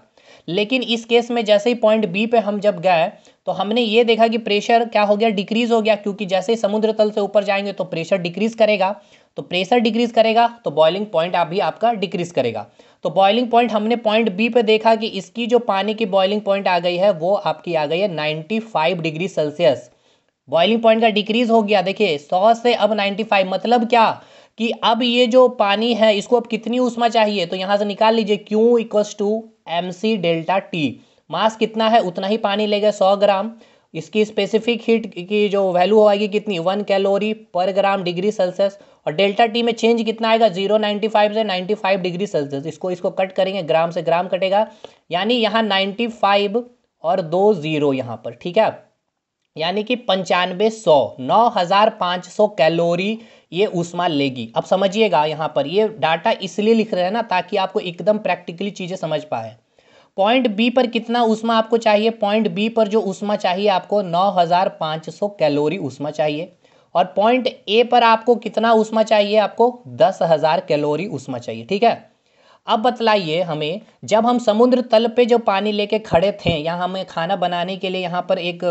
लेकिन इस केस में जैसे ही पॉइंट बी पे हम जब गए तो हमने ये देखा कि प्रेशर क्या हो गया डिक्रीज हो गया क्योंकि जैसे ही समुद्र तल से ऊपर जाएंगे तो प्रेशर डिक्रीज करेगा तो प्रेशर डिक्रीज करेगा तो बॉइलिंग पॉइंट आप भी आपका डिक्रीज करेगा तो बॉइलिंग पॉइंट हमने पॉइंट बी पे देखा कि इसकी जो पानी की बॉइलिंग पॉइंट आ गई है वो आपकी आ गई है 95 डिग्री सेल्सियस बॉइलिंग पॉइंट का डिक्रीज हो गया देखिए 100 से अब 95 मतलब क्या कि अब ये जो पानी है इसको अब कितनी उष्मा चाहिए तो यहाँ से निकाल लीजिए Q equal to M C delta T mass कितना है उतना ही पानी लेगा सौ ग्राम इसकी स्पेसिफिक हीट की जो वैल्यू होगी कितनी one calorie per gram degree Celsius और डेल्टा टी में चेंज कितना आएगा जीरो नाइन्टी फाइव से नाइन्टी फाइव डिग्री सेल्सियस इसको इसको कट करेंगे ग्राम से ग्राम कटेगा यानी यहाँ नाइन्टी फाइव और दो ज़ीरो यहाँ पर ठीक है यानी कि पंचानवे सौ नौ हज़ार पाँच सौ कैलोरी ये उष्मा लेगी अब समझिएगा यहाँ पर ये डाटा इसलिए लिख रहे हैं ना ताकि आपको एकदम प्रैक्टिकली चीज़ें समझ पाए पॉइंट बी पर कितना उष्मा आपको चाहिए पॉइंट बी पर जो उष्मा चाहिए आपको 9500 कैलोरी उष्मा चाहिए और पॉइंट ए पर आपको कितना उष्मा चाहिए आपको 10000 कैलोरी उष्मा चाहिए ठीक है अब बतलाइए हमें जब हम समुद्र तल पे जो पानी लेके खड़े थे यहाँ हमें खाना बनाने के लिए यहाँ पर एक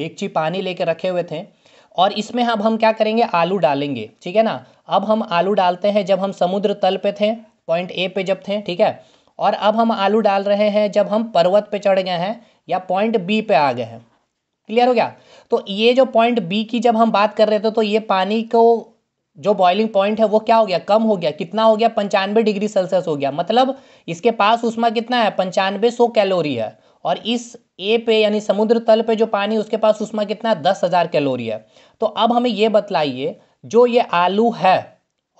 डेगची पानी लेके रखे हुए थे और इसमें अब हम क्या करेंगे आलू डालेंगे ठीक है ना अब हम आलू डालते हैं जब हम समुद्र तल पे थे पॉइंट ए पे जब थे ठीक है और अब हम आलू डाल रहे हैं जब हम पर्वत पे चढ़ गए हैं या पॉइंट बी पे आ गए हैं क्लियर हो गया तो ये जो पॉइंट बी की जब हम बात कर रहे थे तो ये पानी को जो बॉइलिंग पॉइंट है वो क्या हो गया कम हो गया कितना हो गया पंचानवे डिग्री सेल्सियस हो गया मतलब इसके पास उसमा कितना है पंचानवे सौ कैलोरी है और इस ए पे यानी समुद्र तल पे जो पानी उसके पास उष्मा कितना है दस हज़ार कैलोरी है तो अब हमें ये बतलाइए जो ये आलू है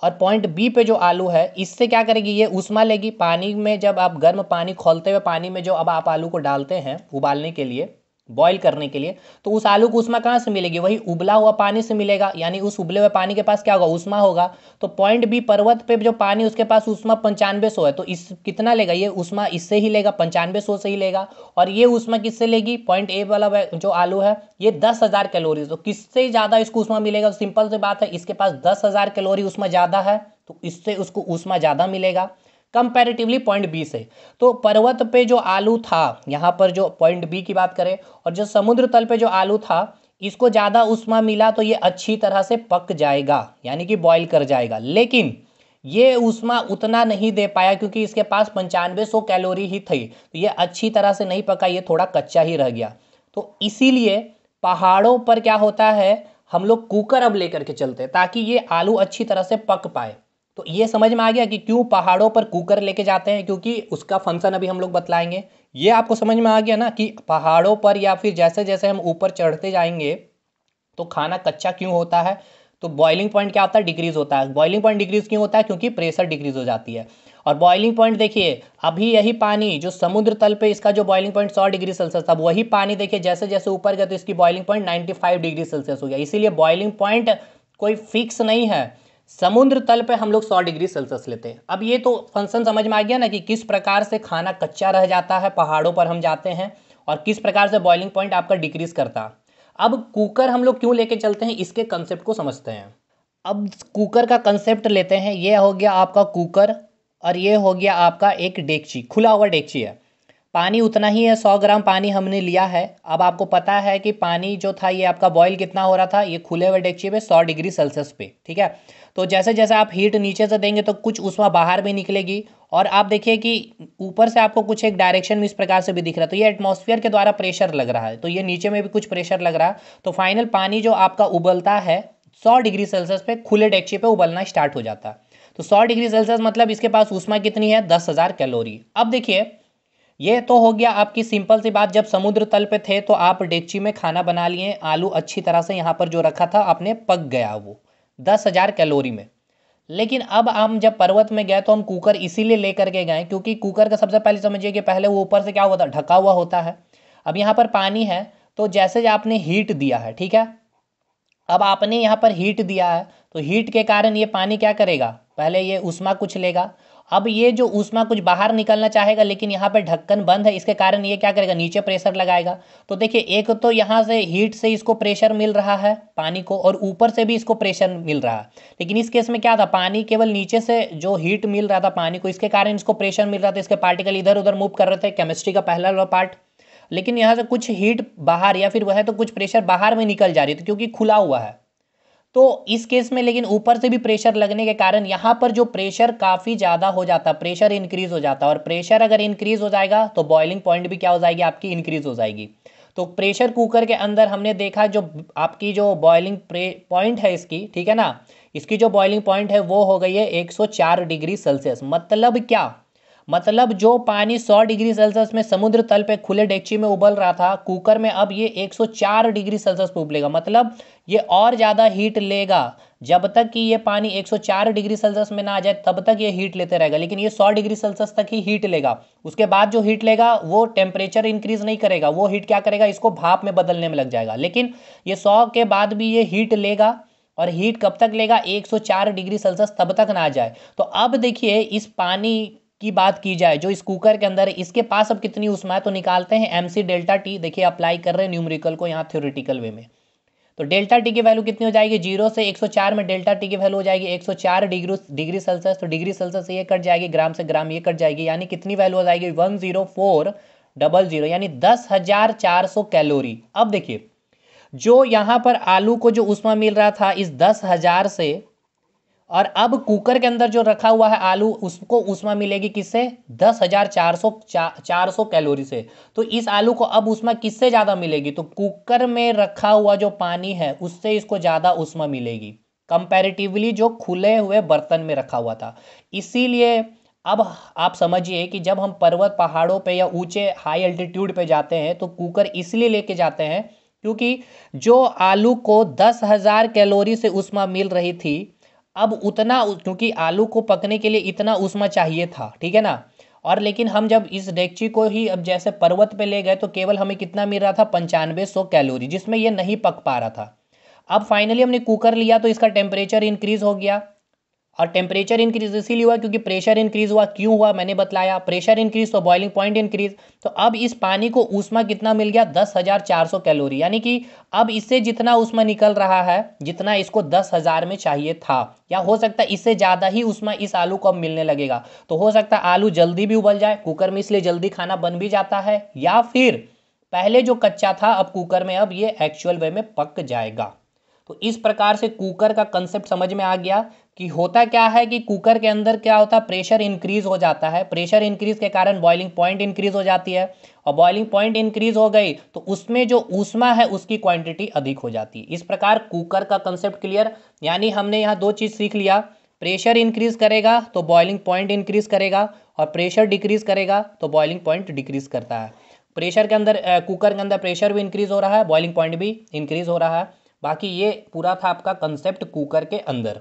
और पॉइंट बी पे जो आलू है इससे क्या करेगी ये उष्मा लेगी पानी में जब आप गर्म पानी खोलते हुए पानी में जो अब आप आलू को डालते हैं उबालने के लिए बॉईल करने के लिए तो उस आलू को उष्मा कहाँ से मिलेगी वही उबला हुआ पानी से मिलेगा यानी उस उबले हुए पानी के पास क्या होगा उष्मा होगा तो पॉइंट बी पर्वत पे जो पानी उसके पास उष्मा पंचानवे सौ है तो इस कितना लेगा ये उष्मा इससे ही लेगा पंचानवे सौ से ही लेगा और ये उष्मा किससे लेगी पॉइंट ए वाला जो आलू है ये दस हज़ार कैलोरी तो किससे ज़्यादा इसको उष्मा मिलेगा सिंपल सी बात है इसके पास दस हज़ार कैलोरी उष्मा ज़्यादा है तो इससे उसको उष्मा ज़्यादा मिलेगा कंपैरेटिवली पॉइंट बी से तो पर्वत पे जो आलू था यहाँ पर जो पॉइंट बी की बात करें और जो समुद्र तल पे जो आलू था इसको ज़्यादा उष्मा मिला तो ये अच्छी तरह से पक जाएगा यानी कि बॉयल कर जाएगा लेकिन ये उष्मा उतना नहीं दे पाया क्योंकि इसके पास पंचानवे सौ कैलोरी ही थी तो ये अच्छी तरह से नहीं पका ये थोड़ा कच्चा ही रह गया तो इसीलिए पहाड़ों पर क्या होता है हम लोग कुकर अब लेकर के चलते हैं ताकि ये आलू अच्छी तरह से पक पाए तो ये समझ में आ गया कि क्यों पहाड़ों पर कुकर लेके जाते हैं क्योंकि उसका फंक्शन अभी हम लोग बतलाएंगे ये आपको समझ में आ गया ना कि पहाड़ों पर या फिर जैसे जैसे हम ऊपर चढ़ते जाएंगे तो खाना कच्चा क्यों होता है तो बॉइलिंग पॉइंट क्या होता है डिक्रीज होता है बॉइलिंग पॉइंट डिक्रीज क्यों होता है क्योंकि प्रेशर डिक्रीज हो जाती है और बॉइलिंग पॉइंट देखिए अभी यही पानी जो समुद्र तल पे इसका जो बॉइलिंग पॉइंट 100 डिग्री सेल्सियस था वही पानी देखिए जैसे जैसे ऊपर गया तो इसकी बॉइलिंग पॉइंट 95 डिग्री सेल्सियस हो गया इसीलिए बॉइलिंग पॉइंट कोई फिक्स नहीं है समुद्र तल पे हम लोग 100 डिग्री सेल्सियस लेते हैं अब ये तो फंक्शन समझ में आ गया ना कि किस प्रकार से खाना कच्चा रह जाता है पहाड़ों पर हम जाते हैं और किस प्रकार से बॉइलिंग पॉइंट आपका डिक्रीज करता अब कुकर हम लोग क्यों लेके चलते हैं इसके कंसेप्ट को समझते हैं अब कुकर का कंसेप्ट लेते हैं ये हो गया आपका कुकर और ये हो गया आपका एक डेगची खुला हुआ डेगची है पानी उतना ही है सौ ग्राम पानी हमने लिया है अब आपको पता है कि पानी जो था ये आपका बॉयल कितना हो रहा था ये खुले हुए डेक्ची पे सौ डिग्री सेल्सियस पे ठीक है तो जैसे जैसे आप हीट नीचे से देंगे तो कुछ उसमें बाहर भी निकलेगी और आप देखिए कि ऊपर से आपको कुछ एक डायरेक्शन में इस प्रकार से भी दिख रहा है तो ये एटमॉस्फेयर के द्वारा प्रेशर लग रहा है तो ये नीचे में भी कुछ प्रेशर लग रहा है तो फाइनल पानी जो आपका उबलता है सौ डिग्री सेल्सियस पे खुले डेक्ची पे उबलना स्टार्ट हो जाता है तो सौ डिग्री सेल्सियस मतलब इसके पास उषमा कितनी है दस हज़ार कैलोरी अब देखिए ये तो हो गया आपकी सिंपल सी बात जब समुद्र तल पे थे तो आप डेगची में खाना बना लिए आलू अच्छी तरह से यहाँ पर जो रखा था आपने पक गया वो दस हज़ार कैलोरी में लेकिन अब हम जब पर्वत में गए तो हम कुकर इसीलिए लेकर के गए क्योंकि कुकर का सबसे पहले समझिए कि पहले वो ऊपर से क्या होता ढका हुआ होता है अब यहाँ पर पानी है तो जैसे आपने हीट दिया है ठीक है अब आपने यहाँ पर हीट दिया है तो हीट के कारण ये पानी क्या करेगा पहले ये उष्मा कुछ लेगा अब ये जो ऊष्मा कुछ बाहर निकलना चाहेगा लेकिन यहाँ पे ढक्कन बंद है इसके कारण ये क्या करेगा नीचे प्रेशर लगाएगा तो देखिए एक तो यहाँ से हीट से इसको प्रेशर मिल रहा है पानी को और ऊपर से भी इसको प्रेशर मिल रहा है लेकिन इस केस में क्या था पानी केवल नीचे से जो हीट मिल रहा था पानी को इसके कारण इसको प्रेशर मिल रहा था इसके पार्टिकल इधर उधर मूव कर रहे थे केमिस्ट्री का पहला पार्ट लेकिन यहाँ से कुछ हीट बाहर या फिर वह तो कुछ प्रेशर बाहर में निकल जा रही थी तो क्योंकि खुला हुआ है तो इस केस में लेकिन ऊपर से भी प्रेशर लगने के कारण यहाँ पर जो प्रेशर काफ़ी ज़्यादा हो जाता प्रेशर इंक्रीज हो जाता और प्रेशर अगर इंक्रीज हो जाएगा तो बॉइलिंग पॉइंट भी क्या हो जाएगी आपकी इंक्रीज हो जाएगी तो प्रेशर कुकर के अंदर हमने देखा जो आपकी जो बॉइलिंग पॉइंट है इसकी ठीक है ना इसकी जो बॉइलिंग पॉइंट है वो हो गई है 104 डिग्री सेल्सियस मतलब क्या मतलब जो पानी 100 डिग्री सेल्सियस में समुद्र तल पे खुले डेक्ची में उबल रहा था कुकर में अब ये 104 डिग्री सेल्सियस पे उबलेगा मतलब ये और ज़्यादा हीट लेगा जब तक कि ये पानी 104 डिग्री सेल्सियस में ना आ जाए तब तक ये हीट लेते रहेगा लेकिन ये 100 डिग्री सेल्सियस तक ही हीट लेगा उसके बाद जो हीट लेगा वो टेम्परेचर इंक्रीज नहीं करेगा वो हीट क्या करेगा इसको भाप में बदलने में लग जाएगा लेकिन ये सौ के बाद भी ये हीट लेगा और हीट कब तक लेगा 104 डिग्री सेल्सियस तब तक ना आ जाए तो अब देखिए इस पानी की बात की जाए जो इस कुकर के अंदर इसके पास अब कितनी उष्मा है तो निकालते हैं एम सी डेल्टा टी देखिए अप्लाई कर रहे हैं न्यूमरिकल को यहाँ थ्योरिटिकल वे में तो डेल्टा टी की वैल्यू कितनी हो जाएगी जीरो से 104 में डेल्टा टी की वैल्यू हो जाएगी 104 डिग्री डिग्री सेल्सियस तो डिग्री सेल्सियस ये कट जाएगी ग्राम से ग्राम ये कट जाएगी यानी कितनी वैल्यू हो जाएगी one zero four double zero यानी दस हजार चार सौ कैलोरी अब देखिए जो यहाँ पर आलू को जो उष्मा मिल रहा था इस दस हजार से और अब कुकर के अंदर जो रखा हुआ है आलू उसको उष्मा मिलेगी किससे दस हजार चार सौ चार सौ कैलोरी से तो इस आलू को अब उष्मा किससे ज़्यादा मिलेगी तो कुकर में रखा हुआ जो पानी है उससे इसको ज़्यादा उष्मा मिलेगी कंपेरेटिवली जो खुले हुए बर्तन में रखा हुआ था इसीलिए अब आप समझिए कि जब हम पर्वत पहाड़ों पे या ऊंचे हाई अल्टीट्यूड पे जाते हैं तो कुकर इसलिए लेके जाते हैं क्योंकि जो आलू को दस हज़ार कैलोरी से उष्मा मिल रही थी अब उतना क्योंकि आलू को पकने के लिए इतना उष्मा चाहिए था ठीक है ना और लेकिन हम जब इस डेगची को ही अब जैसे पर्वत पे ले गए तो केवल हमें कितना मिल रहा था पंचानवे सौ कैलोरी जिसमें ये नहीं पक पा रहा था अब फाइनली हमने कुकर लिया तो इसका टेम्परेचर इंक्रीज़ हो गया और टेम्परेचर इंक्रीज इसीलिए हुआ क्योंकि प्रेशर इंक्रीज हुआ क्यों हुआ मैंने बताया प्रेशर इंक्रीज तो बॉइलिंग पॉइंट इंक्रीज तो अब इस पानी को उष्मा कितना मिल गया दस हज़ार चार सौ कैलोरी यानी कि अब इससे जितना उष्मा निकल रहा है जितना इसको दस हज़ार में चाहिए था या हो सकता है इससे ज़्यादा ही उष्मा इस आलू को अब मिलने लगेगा तो हो सकता है आलू जल्दी भी उबल जाए कुकर में इसलिए जल्दी खाना बन भी जाता है या फिर पहले जो कच्चा था अब कुकर में अब ये एक्चुअल वे में पक जाएगा तो इस प्रकार से कुकर का कंसेप्ट समझ में आ गया कि होता क्या है कि कुकर के अंदर क्या होता है प्रेशर इंक्रीज हो जाता है प्रेशर इंक्रीज के कारण बॉइलिंग पॉइंट इंक्रीज हो जाती है और बॉइलिंग पॉइंट इंक्रीज हो गई तो उसमें जो ऊष्मा है उसकी क्वांटिटी अधिक हो जाती है इस प्रकार कुकर का कंसेप्ट क्लियर यानी हमने यहाँ दो चीज़ सीख लिया प्रेशर इंक्रीज करेगा तो बॉइलिंग पॉइंट इंक्रीज करेगा और प्रेशर डिक्रीज करेगा तो बॉइलिंग पॉइंट डिक्रीज करता है प्रेशर के अंदर कुकर के अंदर प्रेशर भी इंक्रीज हो रहा है बॉइलिंग पॉइंट भी इंक्रीज हो रहा है बाकी ये पूरा था आपका कंसेप्ट कुकर के अंदर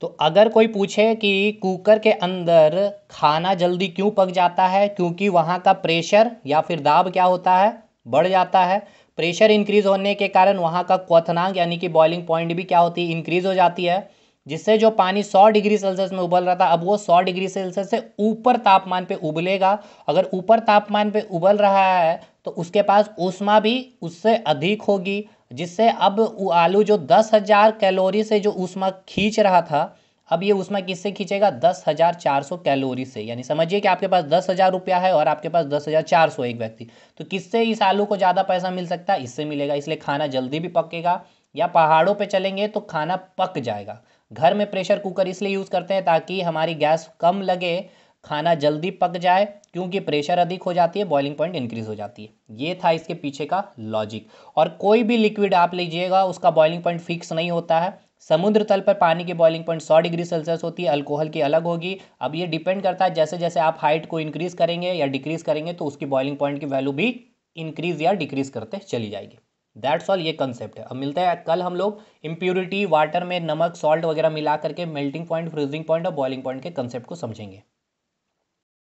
तो अगर कोई पूछे कि कुकर के अंदर खाना जल्दी क्यों पक जाता है क्योंकि वहाँ का प्रेशर या फिर दाब क्या होता है बढ़ जाता है प्रेशर इंक्रीज होने के कारण वहाँ का क्वथनांक यानी कि बॉइलिंग पॉइंट भी क्या होती है इंक्रीज हो जाती है जिससे जो पानी 100 डिग्री सेल्सियस में उबल रहा था अब वो 100 डिग्री सेल्सियस से ऊपर तापमान पे उबलेगा अगर ऊपर तापमान पे उबल रहा है तो उसके पास ऊष्मा भी उससे अधिक होगी जिससे अब वो आलू जो दस हज़ार कैलोरी से जो उष्मा खींच रहा था अब ये उष्मा किससे खींचेगा दस हज़ार चार सौ कैलोरी से यानी समझिए कि आपके पास दस हज़ार रुपया है और आपके पास दस हज़ार चार सौ एक व्यक्ति तो किससे इस आलू को ज़्यादा पैसा मिल सकता है इससे मिलेगा इसलिए खाना जल्दी भी पकेगा या पहाड़ों पर चलेंगे तो खाना पक जाएगा घर में प्रेशर कुकर इसलिए यूज़ करते हैं ताकि हमारी गैस कम लगे खाना जल्दी पक जाए क्योंकि प्रेशर अधिक हो जाती है बॉइलिंग पॉइंट इंक्रीज हो जाती है ये था इसके पीछे का लॉजिक और कोई भी लिक्विड आप लीजिएगा उसका बॉइलिंग पॉइंट फिक्स नहीं होता है समुद्र तल पर पानी की बॉइलिंग पॉइंट 100 डिग्री सेल्सियस होती है अल्कोहल की अलग होगी अब ये डिपेंड करता है जैसे जैसे आप हाइट को इंक्रीज करेंगे या डिक्रीज करेंगे तो उसकी बॉइलिंग पॉइंट की वैल्यू भी इंक्रीज या डिक्रीज करते चली जाएगी दैट्स ऑल ये कंसेप्ट है अब मिलते हैं कल हम लोग इम्प्योरिटी वाटर में नमक सॉल्ट वगैरह मिला करके मेल्टिंग पॉइंट फ्रीजिंग पॉइंट और बॉइलिंग पॉइंट के कंसेप्ट को समझेंगे